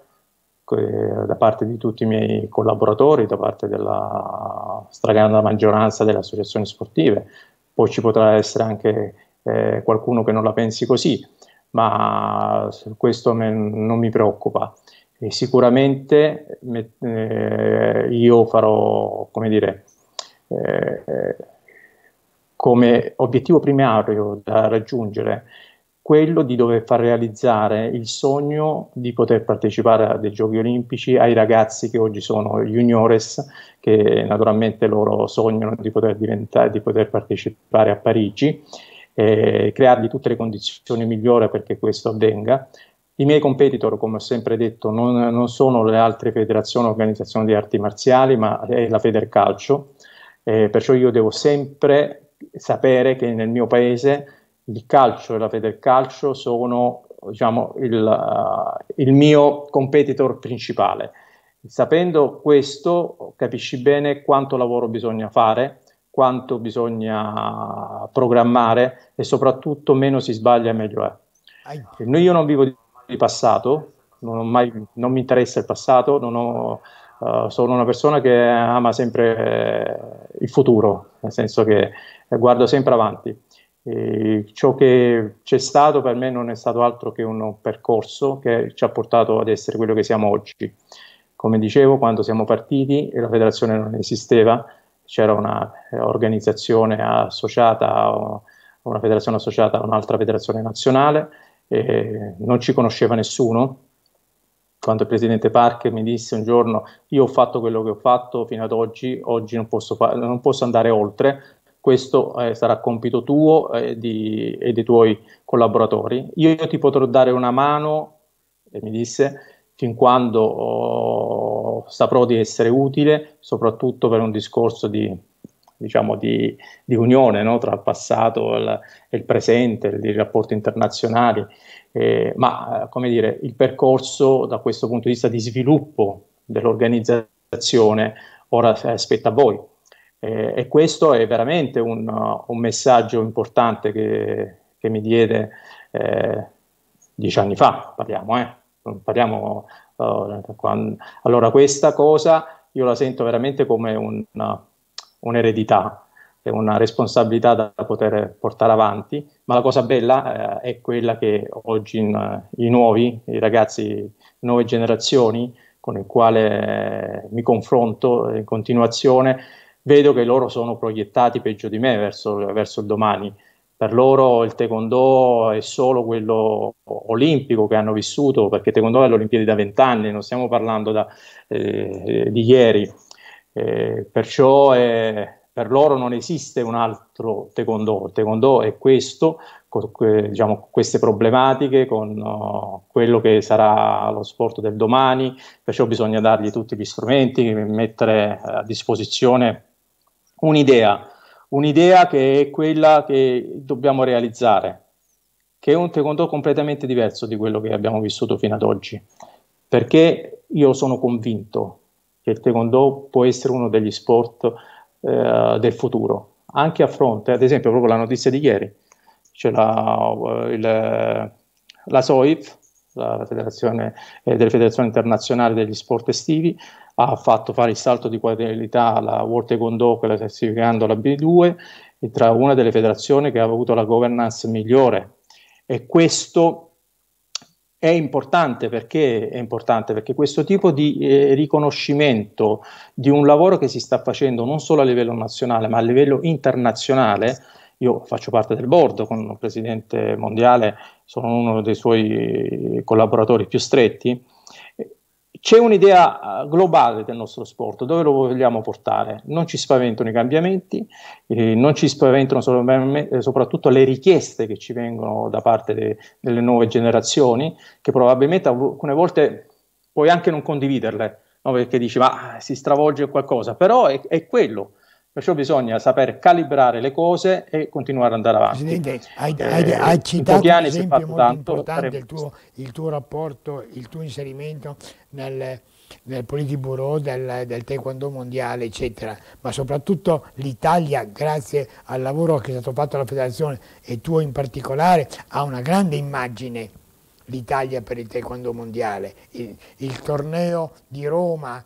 eh, da parte di tutti i miei collaboratori, da parte della stragrande maggioranza delle associazioni sportive, poi ci potrà essere anche eh, qualcuno che non la pensi così, ma questo me, non mi preoccupa. E sicuramente me, eh, io farò, come dire, eh, come obiettivo primario da raggiungere quello di dover far realizzare il sogno di poter partecipare a dei giochi olimpici ai ragazzi che oggi sono juniores, che naturalmente loro sognano di poter diventare, di poter partecipare a Parigi, eh, creargli tutte le condizioni migliori perché questo avvenga i miei competitor, come ho sempre detto, non, non sono le altre federazioni o organizzazioni di arti marziali, ma è la Federcalcio, eh, perciò io devo sempre sapere che nel mio paese il calcio e la Federcalcio sono diciamo, il, uh, il mio competitor principale. Sapendo questo, capisci bene quanto lavoro bisogna fare, quanto bisogna programmare e soprattutto meno si sbaglia meglio è. Io non vivo di di passato, non, mai, non, mi interessa il passato, ho, uh, sono una persona che ama sempre eh, il futuro, nel senso che guardo sempre avanti. E ciò che c'è stato per me non è stato altro che un percorso che ci ha portato ad essere quello che siamo oggi. Come dicevo, quando siamo partiti e la federazione non esisteva, c'era un'organizzazione eh, associata a una federazione associata a un'altra federazione nazionale, e non ci conosceva nessuno. Quando il presidente Parker mi disse un giorno io ho fatto quello che ho fatto fino ad oggi, oggi non posso, fa- non posso andare oltre, questo eh, sarà compito tuo eh, di, e dei tuoi collaboratori. Io, ti potrò dare una mano, e mi disse, fin quando oh, saprò di essere utile, soprattutto per un discorso di diciamo, di, di unione no? tra il passato e il, il, presente, di rapporti internazionali, eh, ma eh, come dire, il percorso da questo punto di vista di sviluppo dell'organizzazione ora spetta a voi. Eh, e questo è veramente un, uh, un messaggio importante che, che mi diede eh, dieci anni fa, parliamo, eh? parliamo uh, quando... allora questa cosa io la sento veramente come un, uh, un'eredità, è una responsabilità da poter portare avanti, ma la cosa bella eh, è quella che oggi in, eh, i nuovi, i ragazzi, nuove generazioni con i quali eh, mi confronto in continuazione, vedo che loro sono proiettati peggio di me verso, verso il domani. Per loro il taekwondo è solo quello olimpico che hanno vissuto, perché taekwondo è l'Olimpiadi da vent'anni, non stiamo parlando da, eh, di ieri eh, perciò è, eh, per loro non esiste un altro taekwondo, il taekwondo è questo, con diciamo, queste problematiche, con uh, quello che sarà lo sport del domani, perciò bisogna dargli tutti gli strumenti, mettere a disposizione un'idea, un'idea che è quella che dobbiamo realizzare, che è un taekwondo completamente diverso di quello che abbiamo vissuto fino ad oggi, perché io sono convinto che il taekwondo può essere uno degli sport eh, del futuro, anche a fronte, ad esempio, proprio la notizia di ieri, cioè la, eh, il, la SOIF, la federazione, eh, delle federazioni internazionali degli sport estivi, ha fatto fare il salto di qualità alla World Taekwondo, quella classificando la B2, tra una delle federazioni che ha avuto la governance migliore. E questo è importante, perché, è importante perché questo tipo di eh, riconoscimento di un lavoro che si sta facendo non solo a livello nazionale ma a livello internazionale, io faccio parte del board con il presidente mondiale, sono uno dei suoi collaboratori più stretti, c'è un'idea eh, globale del nostro sport, dove lo vogliamo portare? Non ci spaventano i cambiamenti, eh, non ci spaventano eh, soprattutto le richieste che ci vengono da parte de, delle nuove generazioni, che probabilmente alcune volte puoi anche non condividerle, no? perché dici ma si stravolge qualcosa, però è, è quello. Perciò bisogna saper calibrare le cose e continuare ad andare avanti. Presidente, eh, hai, hai, hai eh, citato un esempio molto tanto, importante, il tuo, il tuo, rapporto, il tuo inserimento nel, nel Politburo del, del, Taekwondo mondiale, eccetera, ma soprattutto l'Italia, grazie al lavoro che è stato fatto dalla federazione e tuo in particolare, ha una grande immagine l'Italia per il Taekwondo mondiale. Il, il torneo di Roma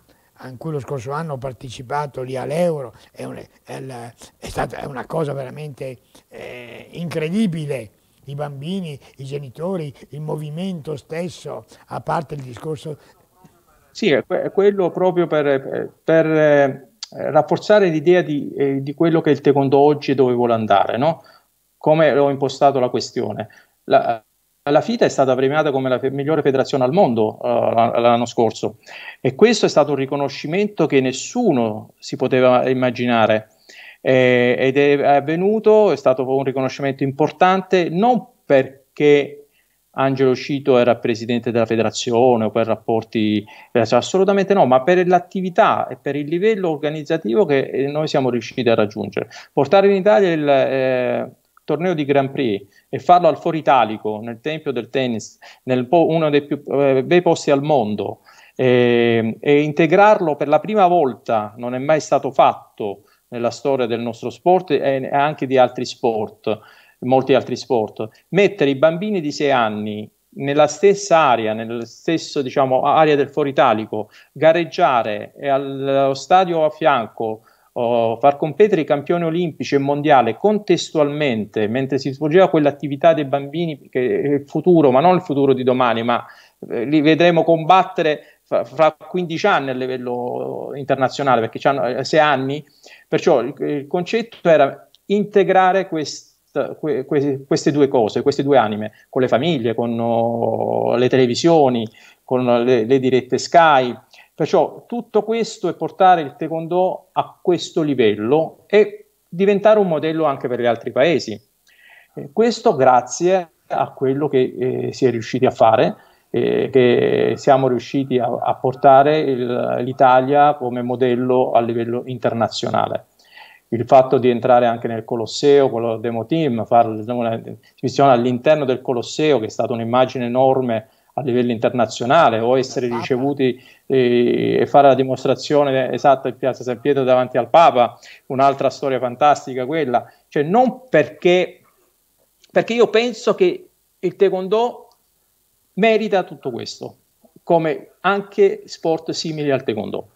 in cui lo scorso anno ho partecipato lì all'Euro, è, un, è, è, stata, è una cosa veramente eh, incredibile. I bambini, i genitori, il movimento stesso, a parte il discorso. Sì, è quello proprio per, per eh, rafforzare l'idea di, eh, di, quello che è il taekwondo oggi e dove vuole andare, no? come ho impostato la questione. La, la FITA è stata premiata come la fe- migliore federazione al mondo uh, l'anno scorso e questo è stato un riconoscimento che nessuno si poteva immaginare eh, ed è, è avvenuto, è stato un riconoscimento importante non perché Angelo Cito era presidente della federazione o per rapporti, eh, assolutamente no, ma per l'attività e per il livello organizzativo che eh, noi siamo riusciti a raggiungere. Portare in Italia il, eh, torneo di Grand Prix e farlo al Foro Italico, nel tempio del tennis, nel po- uno dei più eh, bei posti al mondo, e, ehm, e integrarlo per la prima volta, non è mai stato fatto nella storia del nostro sport e anche di altri sport, molti altri sport. Mettere i bambini di 6 anni nella stessa area, nella stessa diciamo, area del Foro Italico, gareggiare allo stadio a fianco, o far competere i campioni olimpici e mondiali contestualmente mentre si svolgeva quell'attività dei bambini che è il futuro, ma non il futuro di domani, ma eh, li vedremo combattere fra, fra 15 anni a livello internazionale perché hanno 6 eh, anni, perciò il, il concetto era integrare questi queste due cose, queste due anime, con le famiglie, con oh, le televisioni, con le, le dirette Skype, Perciò tutto questo è portare il taekwondo a questo livello e diventare un modello anche per gli altri paesi. Eh, questo grazie a quello che eh, si è riusciti a fare, eh, che siamo riusciti a, a portare il, l'Italia come modello a livello internazionale. Il fatto di entrare anche nel Colosseo con la Demo Team, fare un'esibizione diciamo, all'interno del Colosseo, che è stata un'immagine enorme a livello internazionale o essere esatto. ricevuti eh, e fare la dimostrazione esatta in Piazza San Pietro davanti al Papa, un'altra storia fantastica quella, cioè non perché, perché io penso che il taekwondo merita tutto questo, come anche sport simili al taekwondo.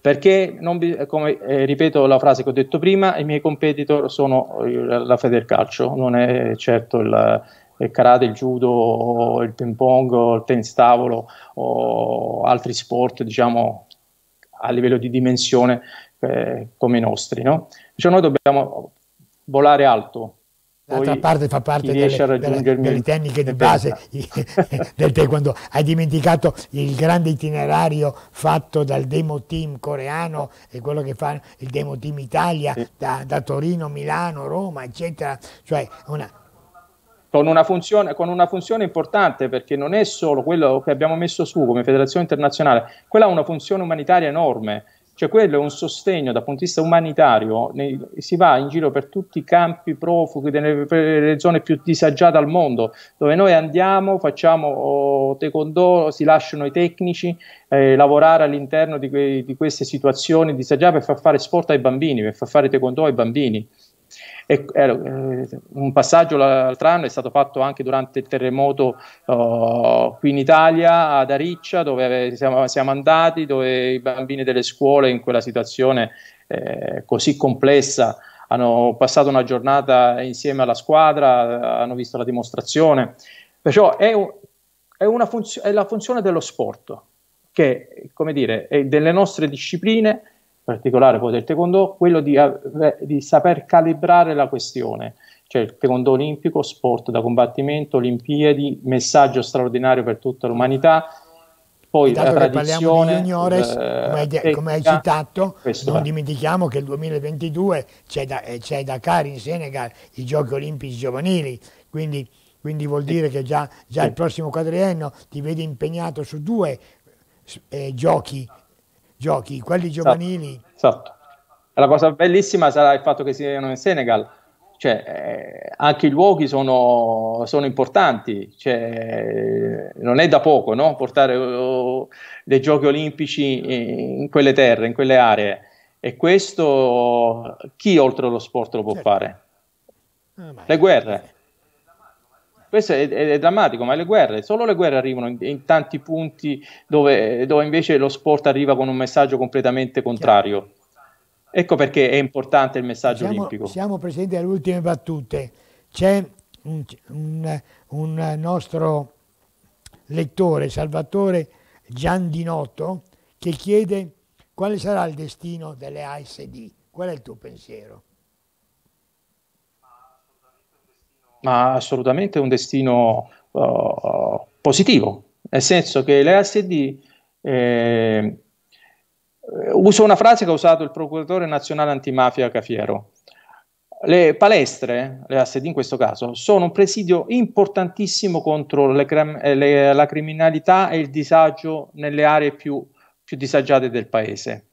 Perché, non, come eh, ripeto la frase che ho detto prima, i miei competitor sono la Federcalcio, non è certo il, il karate, il judo, il ping pong, il tennis tavolo o altri sport, diciamo, a livello di dimensione eh, come i nostri. No? Cioè noi dobbiamo volare alto. D'altra parte fa parte delle, delle, delle, tecniche di base del taekwondo. Hai dimenticato il grande itinerario fatto dal demo team coreano e quello che fa il demo team Italia sì. da, da Torino, Milano, Roma, eccetera. Cioè una, con una, funzione, con una, funzione, importante perché non è solo quello che abbiamo messo su come federazione internazionale, quella ha una funzione umanitaria enorme, cioè quello è un sostegno dal punto di vista umanitario, nei, si va in giro per tutti i campi profughi, nelle, zone più disagiate al mondo, dove noi andiamo, facciamo oh, taekwondo, si lasciano i tecnici eh, lavorare all'interno di, que, di queste situazioni disagiate per far fare sport ai bambini, per far fare taekwondo ai bambini. E, eh, un passaggio l'altro anno è stato fatto anche durante il terremoto oh, qui in Italia, ad Ariccia, dove eh, siamo, siamo, andati, dove i bambini delle scuole in quella situazione eh, così complessa hanno passato una giornata insieme alla squadra, hanno visto la dimostrazione. Perciò è, un, è, funzio- è la funzione dello sport, che come dire, è delle nostre discipline particolare poi del taekwondo, quello di, eh, di saper calibrare la questione, cioè il taekwondo olimpico, sport da combattimento, olimpiadi, messaggio straordinario per tutta l'umanità, poi Intanto la tradizione juniores, eh, come, hai, come hai citato non va. dimentichiamo che il 2022 c'è da, eh, c'è Dakar in Senegal i giochi olimpici giovanili quindi, quindi vuol dire che già, già, il prossimo quadriennio ti vedi impegnato su due eh, giochi giochi, quelli esatto, giovanili. Esatto. La cosa bellissima sarà il fatto che siano in Senegal. Cioè, eh, anche i luoghi sono, sono importanti, cioè, non è da poco no? portare uh, dei giochi olimpici in, in, quelle terre, in quelle aree. E questo chi oltre allo sport lo può certo. fare? Ah, Le guerre. Eh, questo è, è, è, drammatico, ma le guerre, solo le guerre arrivano in, in tanti punti dove, dove, invece lo sport arriva con un messaggio completamente contrario. Ecco perché è importante il messaggio siamo, olimpico. Siamo presenti alle ultime battute. C'è un, un, un nostro lettore, Salvatore Giandinotto, che chiede quale sarà il destino delle ASD. Qual è il tuo pensiero? ma assolutamente un destino uh, positivo, nel senso che l'ASD eh, uso una frase che ha usato il procuratore nazionale antimafia Cafiero. Le palestre, le ASD in questo caso, sono un presidio importantissimo contro le, le, la criminalità e il disagio nelle aree più, più disagiate del paese.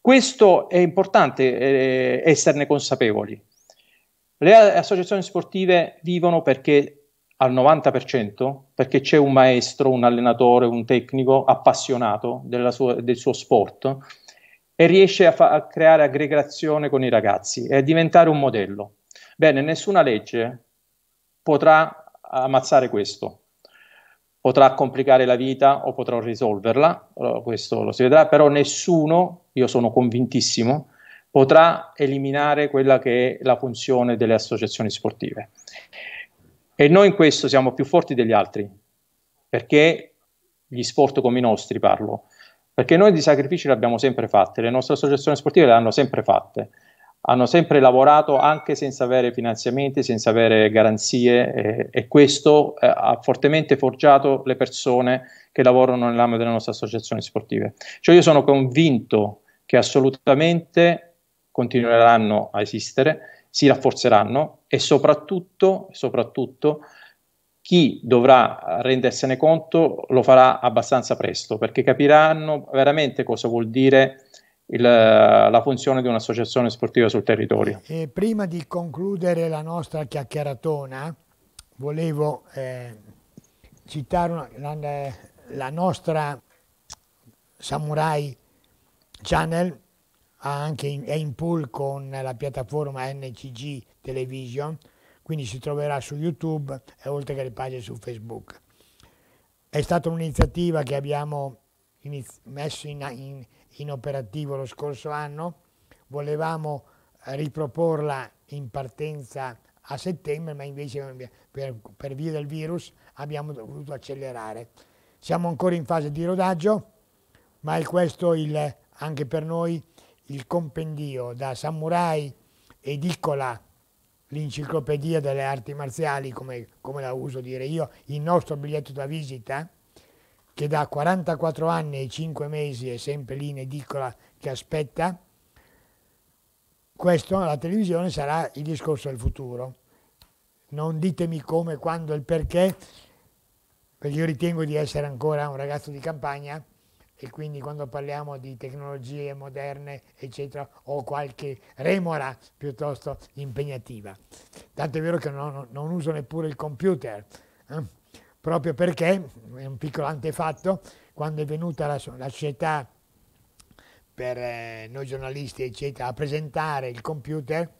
Questo è importante eh, esserne consapevoli, le associazioni sportive vivono perché al 90%, perché c'è un maestro, un allenatore, un tecnico appassionato sua, del suo sport e riesce a, fa- a creare aggregazione con i ragazzi e a diventare un modello. Bene, nessuna legge potrà ammazzare questo, potrà complicare la vita o potrà risolverla, questo lo si vedrà, però nessuno, io sono convintissimo, potrà eliminare quella che è la funzione delle associazioni sportive. E noi in questo siamo più forti degli altri, perché gli sport come i nostri parlo, perché noi di sacrifici li abbiamo sempre fatti, le nostre associazioni sportive le hanno sempre fatte, hanno sempre lavorato anche senza avere finanziamenti, senza avere garanzie eh, e questo eh, ha fortemente forgiato le persone che lavorano nell'ambito delle nostre associazioni sportive. Cioè io sono convinto che assolutamente continueranno a esistere, si rafforzeranno e soprattutto, soprattutto chi dovrà rendersene conto lo farà abbastanza presto perché capiranno veramente cosa vuol dire il, la funzione di un'associazione sportiva sul territorio. E prima di concludere la nostra chiacchieratona, volevo eh, citare una, la, la, nostra Samurai Channel anche, è in pool con la piattaforma NCG Television, quindi si troverà su YouTube e oltre che le pagine su Facebook. È stata un'iniziativa che abbiamo messo in, in, in operativo lo scorso anno, volevamo riproporla in partenza a settembre, ma invece per, per, via del virus abbiamo dovuto accelerare. Siamo ancora in fase di rodaggio, ma è questo il, anche per noi il compendio da Samurai Edicola, l'enciclopedia delle arti marziali, come, come, la uso dire io, il nostro biglietto da visita, che da 44 anni e 5 mesi è sempre lì in edicola che aspetta, questo alla televisione sarà il discorso del futuro. Non ditemi come, quando e il perché, perché io ritengo di essere ancora un ragazzo di campagna, e quindi quando parliamo di tecnologie moderne, eccetera, ho qualche remora piuttosto impegnativa. Tanto è vero che non, non uso neppure il computer, eh? proprio perché, è un piccolo antefatto, quando è venuta la, la società per eh, noi giornalisti, eccetera, a presentare il computer,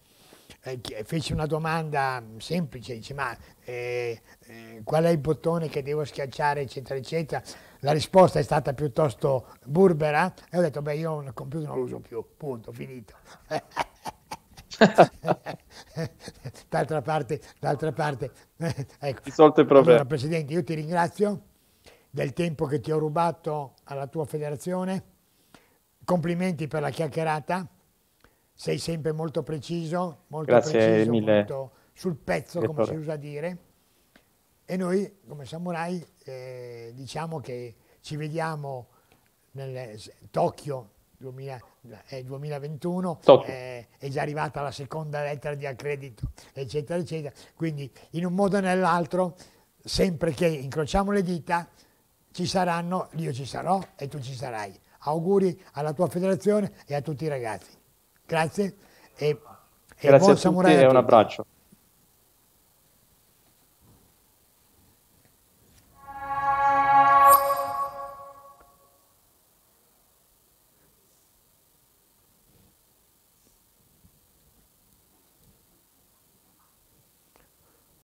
eh, feci una domanda semplice, dice, ma eh, eh, qual è il bottone che devo schiacciare, eccetera, eccetera la risposta è stata piuttosto burbera e ho detto, beh, io il computer non lo uso più, punto, finito. d'altra parte, d'altra parte, eh, ecco. Risolto il problema. Allora, Presidente, io ti ringrazio del tempo che ti ho rubato alla tua federazione. Complimenti per la chiacchierata, sei sempre molto preciso, molto Grazie preciso, mille. molto sul pezzo, come si usa a dire. E noi come samurai eh, diciamo che ci vediamo nel Tokyo 2000, eh, 2021, Tokyo. Eh, è già arrivata la seconda lettera di accredito, eccetera, eccetera. Quindi in un modo o nell'altro, sempre che incrociamo le dita, ci saranno, io ci sarò e tu ci sarai. Auguri alla tua federazione e a tutti i ragazzi. Grazie e, e Grazie buon a tutti samurai. A tutti. E un abbraccio.